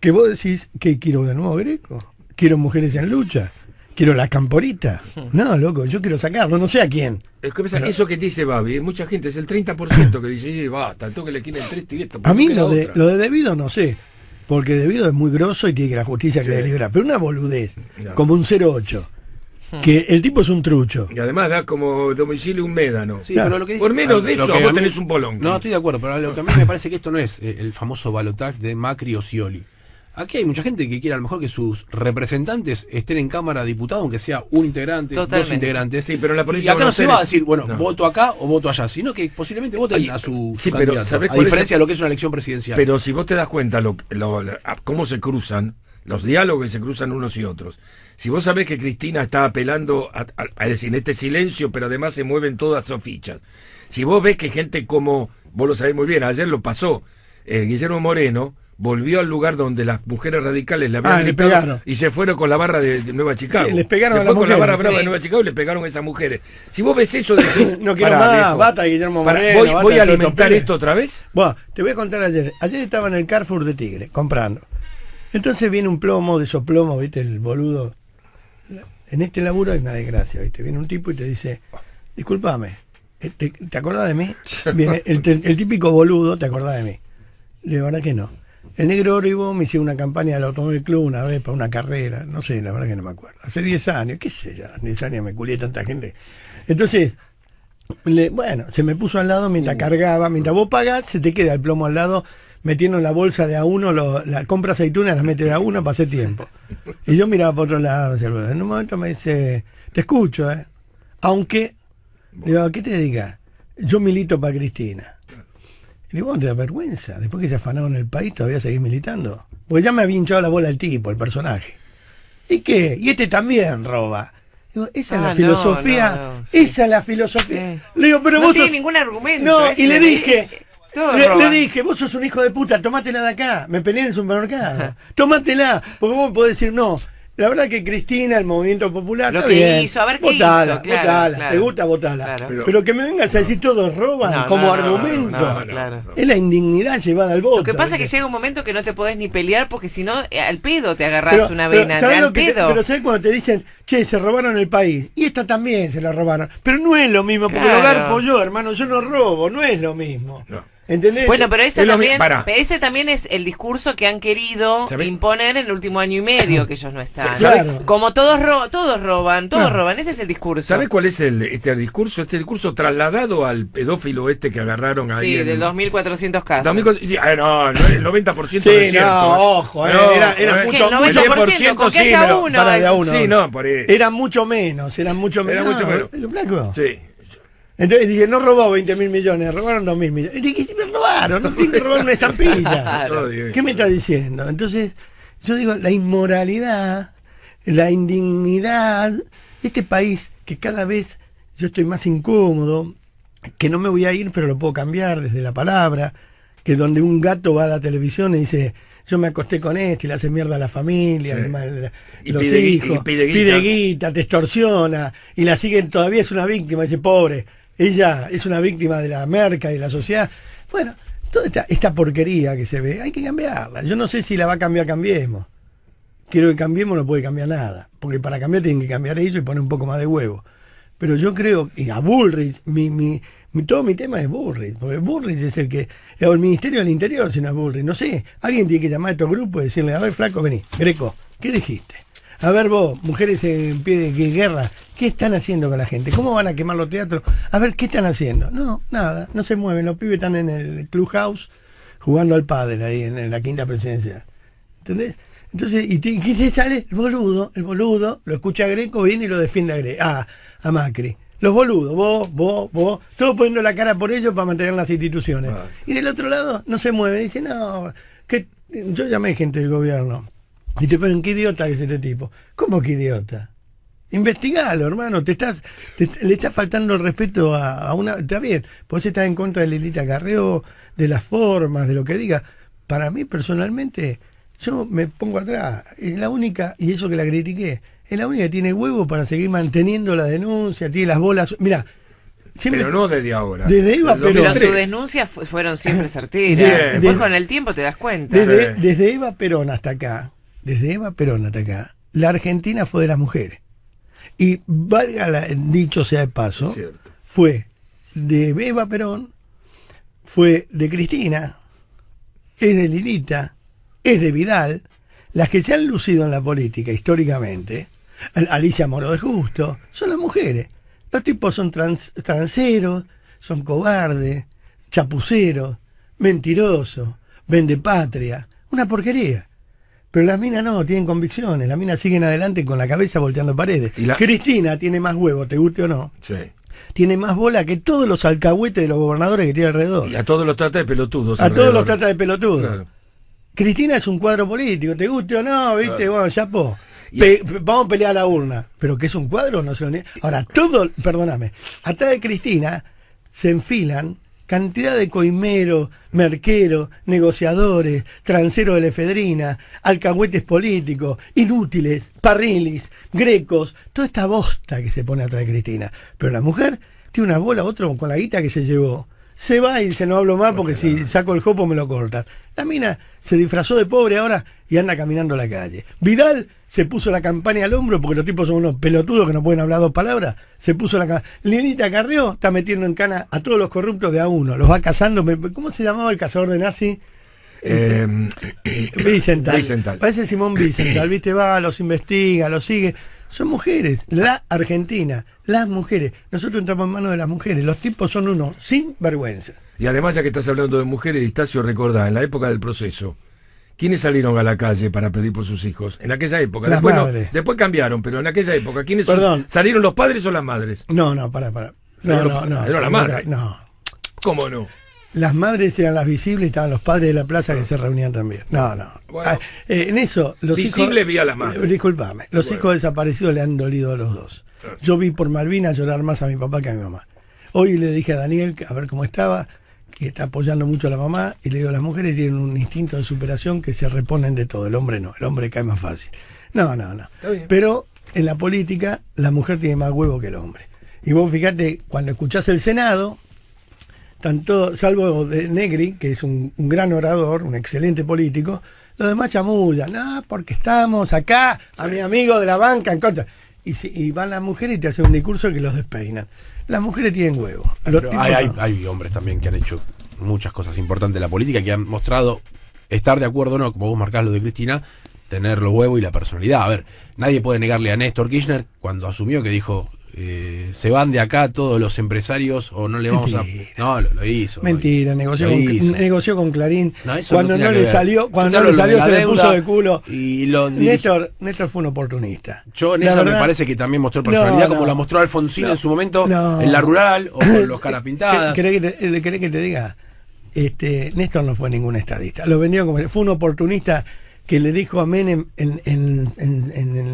que vos decís que quiero de nuevo Greco quiero mujeres en lucha, quiero la camporita. No, loco, yo quiero sacarlo, no sé a quién. Es que eso que dice Babi, mucha gente, es el 30% que dice, eh, basta, que le quieren el y esto. A mí lo de, de debido no sé, porque debido es muy grosso y tiene que la justicia que le delibera. Pero una boludez, como un 08. Hmm. Que el tipo es un trucho. Y además da como domicilio un médano. Por menos ah, de eso, vos tenés un bolón. No, estoy de acuerdo, pero a mí me parece que esto no es eh, el famoso balotaje de Macri o Scioli. Aquí hay mucha gente que quiere a lo mejor que sus representantes estén en Cámara de Diputados, aunque sea un integrante, dos integrantes. pero la y acá no se va a decir, bueno, voto acá o voto allá, sino que posiblemente voten a su, sí, pero a diferencia de lo que es una elección presidencial. Pero si vos te das cuenta lo, cómo se cruzan, los diálogos se cruzan unos y otros. Si vos sabés que Cristina está apelando a, decir este silencio, pero además se mueven todas sus fichas. Si vos ves que gente como, vos lo sabés muy bien, ayer lo pasó, eh, Guillermo Moreno, volvió al lugar donde las mujeres radicales la ah, habían y se fueron con la barra de, Nueva Chicago. les pegaron a con la barra de Nueva Chicago y le pegaron a esas mujeres. Si vos ves eso, decís. *laughs* no quiero más, bata, Guillermo Voy, a alimentar esto otra vez. Bueno, te voy a contar ayer. Ayer estaba en el Carrefour de Tigre comprando. Entonces viene un plomo de esos plomos, ¿viste? El boludo. En este laburo hay una desgracia, ¿viste? Viene un tipo y te dice: disculpame, eh, ¿te, acordás de mí? *laughs* Viene el, típico boludo, ¿te acordás de mí? van verdad que no el Negro Oribo me hizo una campaña del Automóvil Club una vez para una carrera, no sé, la verdad que no me acuerdo. Hace 10 años, qué sé yo, 10 años me culé tanta gente. Entonces, bueno, se me puso al lado mientras mm. cargaba, mientras mm. vos pagás, se te queda el plomo al lado metiendo la bolsa de a uno, la compra aceituna, las mete de a uno, pasé tiempo. Y yo miraba para otro lado, en un momento me dice, te escucho, ¿eh? Aunque, digo, qué te diga, Yo milito para Cristina y vos te da vergüenza? Después que se afanaron el país, todavía seguís militando. Porque ya me había hinchado la bola el tipo, el personaje. ¿Y qué? Y este también roba. Digo, esa es la ah, filosofía. Esa es la filosofía. pero vos. No tiene ningún argumento. No, y le eh, dije. Eh, le, dije, vos sos un hijo de puta, tomátela de acá. Me peleé en el supermercado. tomátela, porque vos me podés decir no. La verdad que Cristina, el movimiento popular. Lo hizo, a ver qué votala, Te gusta, votarla, Pero, que me vengas a decir todos roban como argumento. es la indignidad llevada al voto. Lo que pasa es que llega un momento que no te podés ni pelear porque si no, eh, al pedo te agarras una vena. Pero, ¿sabes cuando te dicen, che, se robaron el país? Y esta también se la robaron. Pero no es lo mismo, porque lo garpo yo, hermano. Yo no robo, no es lo mismo. ¿Entendés? Bueno, pero ese, también, ese también es el discurso que han querido imponer en el último año y medio que ellos no *laughs* están. Como todos, todos roban, todos ah. roban, ese es el discurso. ¿Sabes cuál es el, este discurso? Este discurso trasladado al pedófilo este que agarraron ahí. Sí, de 2.400 casos. Ah, no, el 90% sí, de cierto. No, ¿eh? ojo, eh, era, eh, mucho, el 90%, uno, por Era mucho menos, era mucho menos. Era mucho menos. blanco? Sí. Entonces dije, no robó 20 mil millones, robaron 2 mil millones. Y dije, me robaron, no tienen que robar una estampilla. *laughs* ¿Qué me está diciendo? Entonces, yo digo, la inmoralidad, la indignidad, este país que cada vez yo estoy más incómodo, que no me voy a ir, pero lo puedo cambiar desde la palabra, que donde un gato va a la televisión y dice, yo me acosté con este y le hace mierda a la familia, y los pide, hijos, te extorsiona, y la siguen, todavía es una víctima, dice, pobre ella es una víctima de la merca y de la sociedad. Bueno, toda esta, porquería que se ve, hay que cambiarla. Yo no sé si la va a cambiar, cambiemos. Quiero que cambiemos, no puede cambiar nada. Porque para cambiar tienen que cambiar ellos y poner un poco más de huevo. Pero yo creo, y a Bullrich, mi, mi, todo mi tema es Bullrich, porque Bullrich es el que, o el Ministerio del Interior, si no es Bullrich, no sé, alguien tiene que llamar a estos grupos y decirle, a ver, flaco, vení, Greco, ¿qué dijiste? A ver vos, mujeres en pie de guerra, ¿qué están haciendo con la gente? ¿Cómo van a quemar los teatros? A ver, ¿qué están haciendo? No, nada, no se mueven. Los pibes están en el clubhouse jugando al pádel ahí en, la quinta presidencia. ¿Entendés? Entonces, ¿y qué se sale? El boludo, el boludo, lo escucha Greco, viene y lo defiende a, Gre a, Macri. Los boludos, vos, vos, vos, todos poniendo la cara por ellos para mantener las instituciones. Y del otro lado no se mueven, dicen, no, que yo llamé gente del gobierno, y te ponen qué idiota es este tipo. ¿Cómo que idiota? Investigalo, hermano. Te estás, le está faltando el respeto a, una. Está bien, vos pues estás en contra de Lilita Carreo, de las formas, de lo que diga. Para mí, personalmente, yo me pongo atrás. Es la única, y eso que la critiqué, es la única que tiene huevo para seguir manteniendo la denuncia, tiene las bolas. Mira, Siempre, pero no desde ahora. Desde Eva Perón. Pero sus denuncias fueron siempre certeras. Después con el tiempo te das cuenta. Desde, desde Eva Perón hasta acá, desde Eva Perón hasta acá, la Argentina fue de las mujeres. Y valga la, dicho sea de paso, fue de Eva Perón, fue de Cristina, es de Lilita, es de Vidal, las que se han lucido en la política históricamente, Alicia Moro de Justo, son las mujeres. Los tipos son trans, transeros, son cobardes, chapuceros, mentirosos, vende patria, una porquería. Pero las minas no, tienen convicciones. Las minas siguen adelante con la cabeza volteando paredes. Cristina tiene más huevo, te guste o no. Sí. Tiene más bola que todos los alcahuetes de los gobernadores que tiene alrededor. Y a todos los trata de pelotudos. A todos los trata de pelotudos. Cristina es un cuadro político, te guste o no, viste, bueno, ya po. vamos a pelear a la urna. Pero que es un cuadro, no se lo Ahora, todo, perdóname, atrás de Cristina se enfilan cantidad de coimero, merqueros, negociadores, transeros de la efedrina, alcahuetes políticos, inútiles, parrilis, grecos, toda esta bosta que se pone atrás de Cristina. Pero la mujer tiene una bola, otro con la guita que se llevó se va y dice, no hablo más porque si saco el jopo me lo cortan. La mina se disfrazó de pobre ahora y anda caminando a la calle. Vidal se puso la campaña al hombro porque los tipos son unos pelotudos que no pueden hablar dos palabras. Se puso la Lenita Carrió está metiendo en cana a todos los corruptos de a uno. Los va cazando. ¿Cómo se llamaba el cazador de nazi? Eh, Vicental. Parece Simón Vicental, ¿viste? Va, los investiga, los sigue son mujeres, la Argentina, las mujeres. Nosotros entramos en manos de las mujeres, los tipos son unos sin vergüenza. Y además, ya que estás hablando de mujeres, Distacio recordá, en la época del proceso, ¿quiénes salieron a la calle para pedir por sus hijos? En aquella época. después, cambiaron, pero en aquella época, ¿quiénes ¿Salieron los padres o las madres? No, no, para, para. No, no, no, no, no. ¿Cómo no? las madres eran las visibles y estaban los padres de la plaza que ah. se reunían también. No, no. Ah, eh, en eso, los hijos. las madres. Eh, Disculpame, los hijos desaparecidos le han dolido a los dos. Yo vi por Malvina llorar más a mi papá que a mi mamá. Hoy le dije a Daniel, a ver cómo estaba, que está apoyando mucho a la mamá, y le digo, las mujeres tienen un instinto de superación que se reponen de todo. El hombre no, el hombre cae más fácil. No, no, no. Pero en la política, la mujer tiene más huevo que el hombre. Y vos fijate, cuando escuchás el Senado, tanto, salvo de Negri, que es un, gran orador, un excelente político, los demás chamullan, nada porque estamos acá, a mi amigo de la banca en contra. Y, si, y van las mujeres y te hacen un discurso que los despeinan. Las mujeres tienen huevo hay, hombres también que han hecho muchas cosas importantes en la política, que han mostrado estar de acuerdo o no, como vos marcás lo de Cristina, tener los huevos y la personalidad. A ver, nadie puede negarle a Néstor Kirchner cuando asumió que dijo, eh, se van de acá todos los empresarios o no le vamos a. No, lo, hizo. Mentira, negoció, con, Clarín. cuando no, le salió, cuando le salió se le puso de culo. Y Néstor, fue un oportunista. Yo me parece que también mostró personalidad, como la mostró Alfonsín en su momento, en la rural o con los *laughs* carapintadas. ¿Querés que te, eh, que te diga? Este, Néstor no fue ningún estadista. Lo vendió como. Fue un oportunista que le dijo a Menem en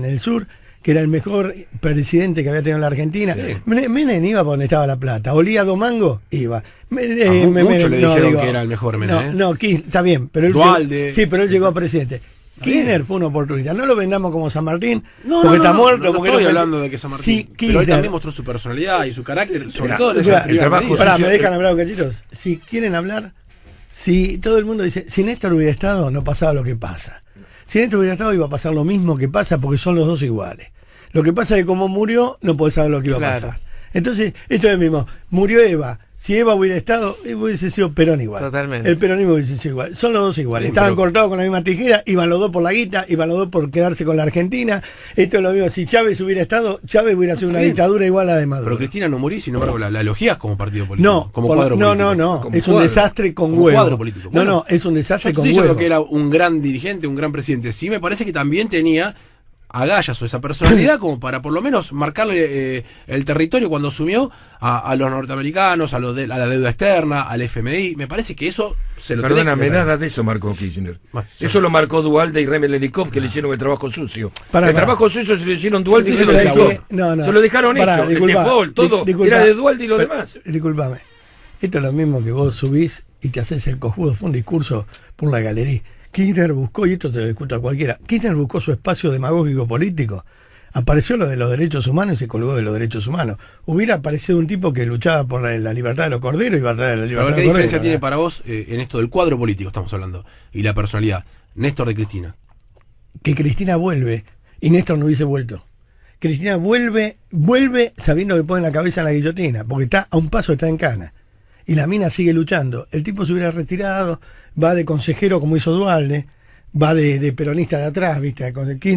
el sur que era el mejor presidente que había tenido la Argentina. Menem iba por donde estaba la plata. Olía Domango, iba. Me eh, mucho le dijeron que era el mejor Menem. No, ¿eh? no está bien, pero él sí, pero él llegó a presidente. Kirchner fue un oportunista. No lo vendamos como San Martín, no, porque no, está muerto. No, estoy hablando de que San Martín. Sí, pero él también mostró su personalidad y su carácter, sobre el trabajo. Pará, ¿me dejan hablar, cachitos? Si quieren hablar, si todo el mundo dice, si Néstor hubiera estado, no pasaba lo que pasa. Si dentro hubiera estado, iba a pasar lo mismo que pasa porque son los dos iguales. Lo que pasa es que como murió, no podés saber lo que iba a pasar. Entonces, esto es lo mismo. Murió Eva si Eva hubiera estado, eh, hubiese sido Perón igual. Totalmente. El peronismo hubiese sido igual. Son los dos iguales. Estaban cortados con la misma tijera, iban los dos por la guita, iban los dos por quedarse con la Argentina. Esto es lo mismo. Si Chávez hubiera estado, Chávez hubiera sido una dictadura igual a la de Maduro. Pero Cristina no murió, sino no. la, la como partido político. No, como cuadro no, No, no, es un desastre con como político. no, no, es un desastre con huevo. Yo que era un gran dirigente, un gran presidente. Sí, me parece que también tenía agallas o esa personalidad *coughs* como para por lo menos marcarle eh, el territorio cuando sumió a, los norteamericanos, a, los de, a la deuda externa, al FMI. Me parece que eso se lo Perdóname, nada de eso marcó Kirchner. eso lo marcó Dualde y Remelenikov que le hicieron el trabajo sucio. el trabajo sucio se lo hicieron Dualde y se lo Se lo dejaron hecho, el este default, todo. era de Dualde y lo demás. Disculpame. Esto es lo mismo que vos subís y te haces el cojudo, fue un discurso por la galería. Kirchner buscó, y esto se lo discuto a cualquiera, Kirchner buscó su espacio demagógico político. Apareció lo de los derechos humanos y se colgó de los derechos humanos. Hubiera aparecido un tipo que luchaba por la, libertad de los corderos y va a traer la libertad ¿Qué diferencia tiene para vos eh, en esto del cuadro político, estamos hablando, y la personalidad? Néstor de Cristina. Que Cristina vuelve y Néstor no hubiese vuelto. Cristina vuelve, vuelve sabiendo que pone la cabeza en la guillotina, porque está a un paso, está en cana y la mina sigue luchando. El tipo se hubiera retirado, va de consejero como hizo Dualde, va de, peronista de atrás, ¿viste? hay que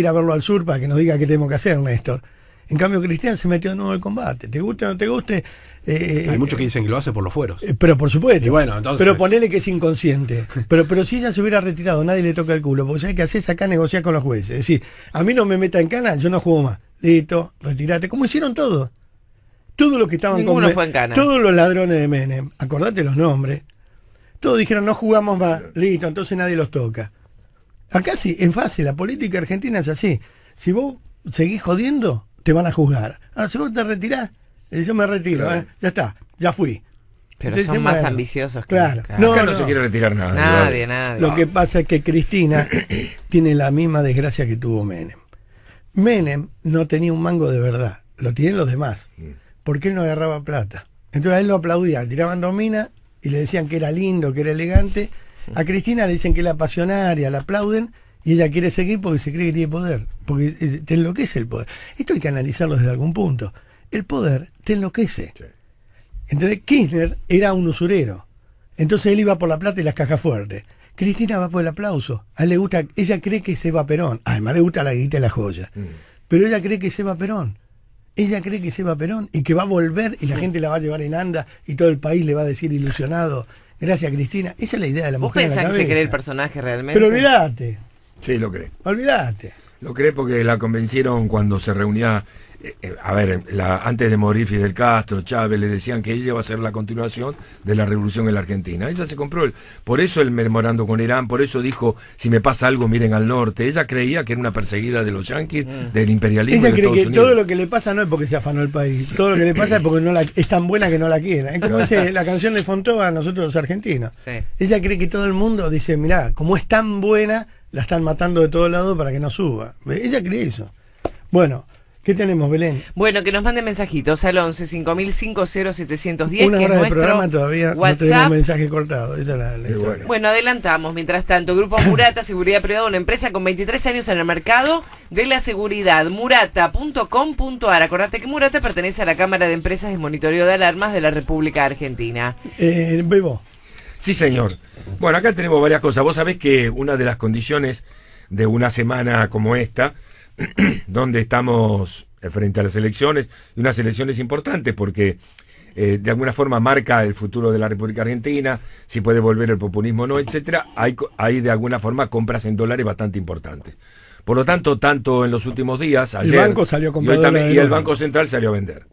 ir a verlo al sur para que nos diga qué tenemos que hacer, Néstor. En cambio, Cristian se metió de nuevo al combate. Te guste o no te guste. Eh, hay eh, muchos que eh, dicen que lo hace por los fueros. pero por supuesto. bueno, Pero ponele que es inconsciente. pero, pero si ella se hubiera retirado, nadie le toca el culo. Porque sabes que haces acá negociar con los jueces. Es decir, a mí no me meta en cana, yo no juego más. Listo, retirate. Como hicieron todos todo lo que estaban todos los ladrones de Menem, acordate los nombres, todos dijeron no jugamos más, listo, entonces nadie los toca. Acá sí, en fase, la política argentina es así. Si vos seguís jodiendo, te van a juzgar. Ahora, si vos te retirás, eh, yo me retiro, eh, ya está, ya fui. Pero son más ambiciosos que claro. no, se quiere retirar nada. Nadie, Lo que pasa es que Cristina *coughs* tiene la misma desgracia que tuvo Menem. Menem no tenía un mango de verdad, lo tienen los demás. Mm porque él no agarraba plata. Entonces a él lo aplaudían, tiraban domina y le decían que era lindo, que era elegante. A Cristina le dicen que es apasionaria, la aplauden y ella quiere seguir porque se cree que tiene poder, porque eh, te enloquece el poder. Esto hay que analizarlo desde algún punto. El poder te enloquece. Entonces Kirchner era un usurero. Entonces él iba por la plata y las cajas fuertes. Cristina va por el aplauso. A él le gusta, ella cree que es va Perón. Además le gusta la guita y la joya. Mm. Pero ella cree que es va Perón ella cree que se va Perón y que va a volver y la gente la va a llevar en anda y todo el país le va a decir ilusionado. Gracias, Cristina. Esa es la idea de la mujer. ¿Vos pensás que se cree el personaje realmente? Pero olvídate. Sí, lo cree. Olvídate. Lo cree porque la convencieron cuando se reunía eh, eh, a ver, antes de morir Fidel Castro, Chávez, le decían que ella va a ser la continuación de la revolución en la Argentina. Ella se compró, por eso el memorando con Irán, por eso dijo, si me pasa algo, miren al norte. Ella creía que era una perseguida de los yanquis, mm. del imperialismo. Ella cree que todo lo que le pasa no es porque se afanó el país, todo lo que le pasa es porque no es tan buena que no la quiera Entonces, la canción de Fontova, nosotros los argentinos. Ella cree que todo el mundo dice, mirá, como es tan buena, la están matando de todos lados para que no suba. Ella cree eso. Bueno, ¿Qué tenemos, Belén? Bueno, que nos manden mensajitos al 11 cinco 0710. Una hora de programa todavía no tenemos mensaje cortado. Esa la, bueno. adelantamos. Mientras tanto, Grupo *coughs* Murata, Seguridad Privada, una empresa con 23 años en el mercado de la seguridad. Murata.com.ar. Acordate que Murata pertenece a la Cámara de Empresas de Monitoreo de Alarmas de la República Argentina. Eh, Sí, señor. Bueno, acá tenemos varias cosas. Vos sabés que una de las condiciones de una semana como esta *clears throat* donde estamos frente a las elecciones, y unas elecciones importantes porque eh, de alguna forma marca el futuro de la República Argentina, si puede volver el populismo o no, etcétera, hay, hay de alguna forma compras en dólares bastante importantes. Por lo tanto, tanto en los últimos días, el banco salió y, y el Banco Central salió a vender.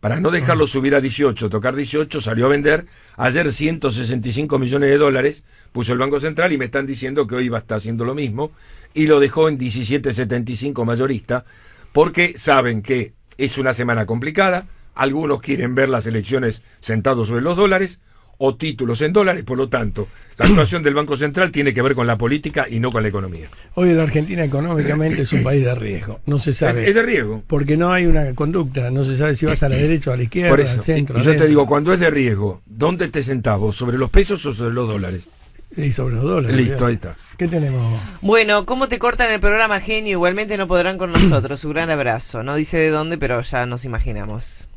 Para no dejarlo subir a 18, tocar 18, salió a vender. Ayer 165 millones de dólares puso el Banco Central y me están diciendo que hoy va a estar haciendo lo mismo y lo dejó en 17.75 mayorista, porque saben que es una semana complicada, algunos quieren ver las elecciones sentados sobre los dólares o títulos en dólares, por lo tanto, la actuación del Banco Central tiene que ver con la política y no con la economía. Hoy la Argentina económicamente es un *coughs* país de riesgo, no se sabe. Es, de riesgo. Porque no hay una conducta, no se sabe si vas a la derecha o a la izquierda, al centro. yo te digo, cuando es de riesgo, ¿dónde te sentás ¿Sobre los pesos o sobre los dólares? Y sobre los dólares. Listo, ahí está. ¿Qué tenemos? Bueno, ¿cómo te cortan el programa, genio? Igualmente no podrán con nosotros. Un gran abrazo. No dice de dónde, pero ya nos imaginamos.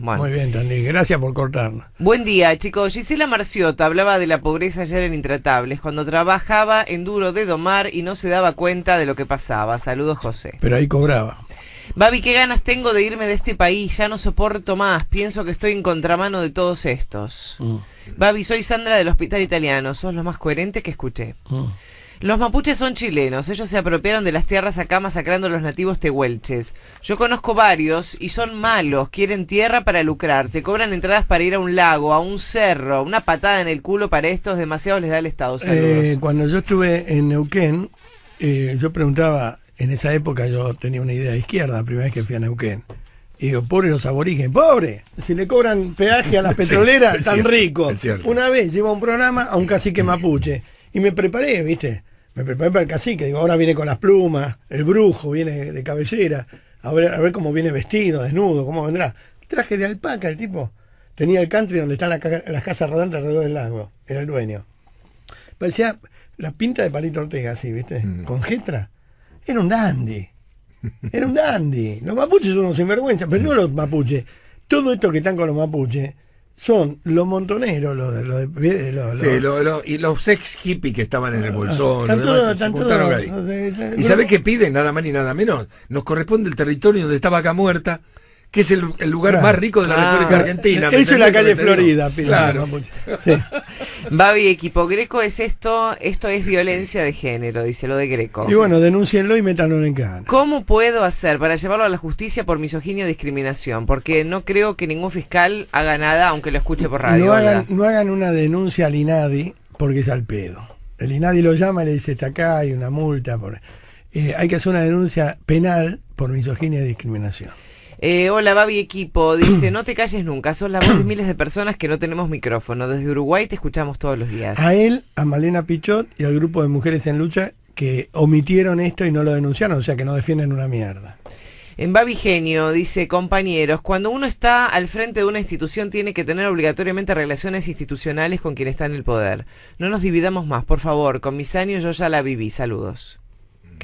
muy bien, gracias por cortarnos. Buen día, chicos. Gisela Marciota hablaba de la pobreza ayer en Intratables, cuando trabajaba en duro de domar y no se daba cuenta de lo que pasaba. Saludos, José. Pero ahí cobraba. Babi, qué ganas tengo de irme de este país, ya no soporto más, pienso que estoy en contramano de todos estos. Mm. Babi, soy Sandra del Hospital Italiano, sos lo más coherentes que escuché. Mm. Los mapuches son chilenos, ellos se apropiaron de las tierras acá masacrando a los nativos tehuelches. Yo conozco varios y son malos, quieren tierra para lucrar, te cobran entradas para ir a un lago, a un cerro, una patada en el culo para estos, demasiado les da el Estado. Eh, cuando yo estuve en Neuquén, eh, yo preguntaba, en esa época yo tenía una idea de izquierda, la primera vez que fui a Neuquén. Y digo, pobre los aborígenes, pobre, si le cobran peaje a las *laughs* petroleras, tan rico. Una vez llevo un programa a un cacique mapuche y me preparé, ¿viste? Me preparé para el cacique, digo, ahora viene con las plumas, el brujo viene de cabecera, a ver, cómo viene vestido, desnudo, cómo vendrá. Traje de alpaca el tipo. Tenía el country donde están las casas rodantes alrededor del lago, era el dueño. Parecía la pinta de Palito Ortega, así, ¿viste? Mm. Con era un dandy. Era un dandy. Los mapuches son unos sinvergüenzas, pero no los mapuches. Todo esto que están con los mapuches son los montoneros, los de. Los, sí, y los ex hippies que estaban en el bolsón, y sabés qué piden, nada más ni nada menos. Nos corresponde el territorio donde estaba acá muerta que es el, lugar más rico de la ah. República Argentina. Eso es la calle Florida, Claro. *laughs* Sí. equipo Greco es esto, esto es violencia de género, dice lo de Greco. Y bueno, denúncienlo y métanlo en cana. ¿Cómo puedo hacer para llevarlo a la justicia por misoginia y discriminación? Porque no creo que ningún fiscal haga nada, aunque lo escuche por radio. No hagan, una denuncia al INADI, porque es al pedo. El INADI lo llama y le dice, está acá, hay una multa. Por... Eh, hay que hacer una denuncia penal por misoginia y discriminación. Eh, hola, Babi Equipo. Dice, *clears throat* no te calles nunca. Son la voz de miles de personas que no tenemos micrófono. Desde Uruguay te escuchamos todos los días. A él, a Malena Pichot y al grupo de Mujeres en Lucha que omitieron esto y no lo denunciaron, o sea que no defienden una mierda. En Babi Genio dice, compañeros, cuando uno está al frente de una institución tiene que tener obligatoriamente relaciones institucionales con quien está en el poder. No nos dividamos más, por favor. Con mis años yo ya la viví. Saludos.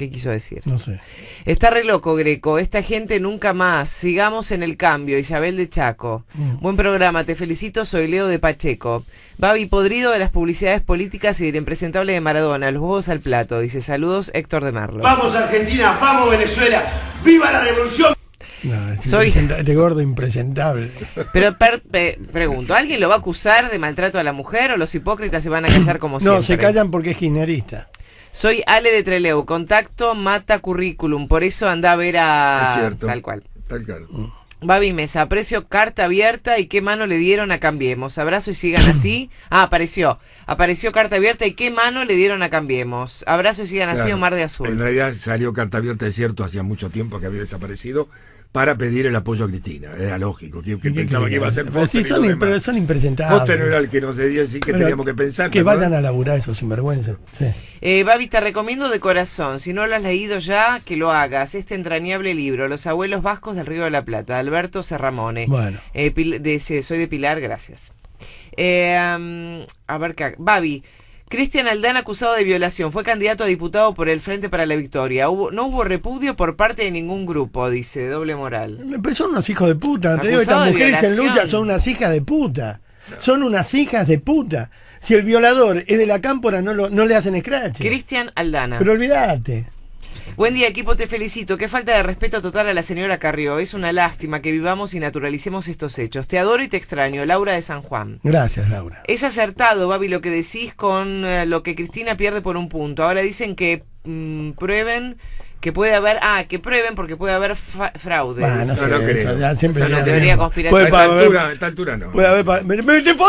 ¿Qué quiso decir? No sé. Está re loco, Greco. Esta gente nunca más. Sigamos en el cambio. Isabel de Chaco. Mm. Buen programa, te felicito. Soy Leo de Pacheco. Babi Podrido de las publicidades políticas y del impresentable de Maradona. Los huevos al plato. Dice saludos, Héctor de Marlo. Vamos Argentina, vamos Venezuela. ¡Viva la revolución! No, Soy de gordo impresentable. Pero per, pregunto, ¿alguien lo va a acusar de maltrato a la mujer o los hipócritas se van a callar como no, siempre? No, se callan porque es kirchnerista. Soy Ale de Treleu, contacto mata currículum, por eso anda a ver a... cierto. Tal cual. Tal cual. Mm. Mesa, aprecio carta abierta y qué mano le dieron a Cambiemos. Abrazo y sigan así. *coughs* Ah, apareció. Apareció carta abierta y qué mano le dieron a Cambiemos. Abrazo y sigan así. así, Omar de Azul. En realidad salió carta abierta, es cierto, hacía mucho tiempo que había desaparecido para pedir el apoyo a Cristina. Era lógico, que, pensaba que iba a ser Sí, son, impresentables. no era el que nos debía decir que teníamos que pensar. Que vayan a laburar esos sinvergüenzas. Sí. Eh, Babi, te recomiendo de corazón, si no lo has leído ya, que lo hagas. Este entrañable libro, Los abuelos vascos del Río de la Plata, Alberto Serramone. Bueno. Eh, soy de Pilar, gracias. Eh, a ver, Babi, Cristian Aldana, acusado de violación. Fue candidato a diputado por el Frente para la Victoria. Hubo, no hubo repudio por parte de ningún grupo, dice, doble moral. Pero son unos hijos de puta. Te digo, estas mujeres en lucha son unas hijas de puta. Son unas hijas de puta. Si el violador es de la cámpora, no, no le hacen scratch. Cristian Aldana. Pero olvídate. Buen día, equipo, te felicito. Qué falta de respeto total a la señora Carrió. Es una lástima que vivamos y naturalicemos estos hechos. Te adoro y te extraño. Laura de San Juan. Gracias, Laura. Es acertado, Babi, lo que decís con eh, lo que Cristina pierde por un punto. Ahora dicen que mm, prueben que puede haber, ah, que prueben porque puede haber fraude. no, lo creo. siempre no debería conspirar. a esta altura, a esta altura no.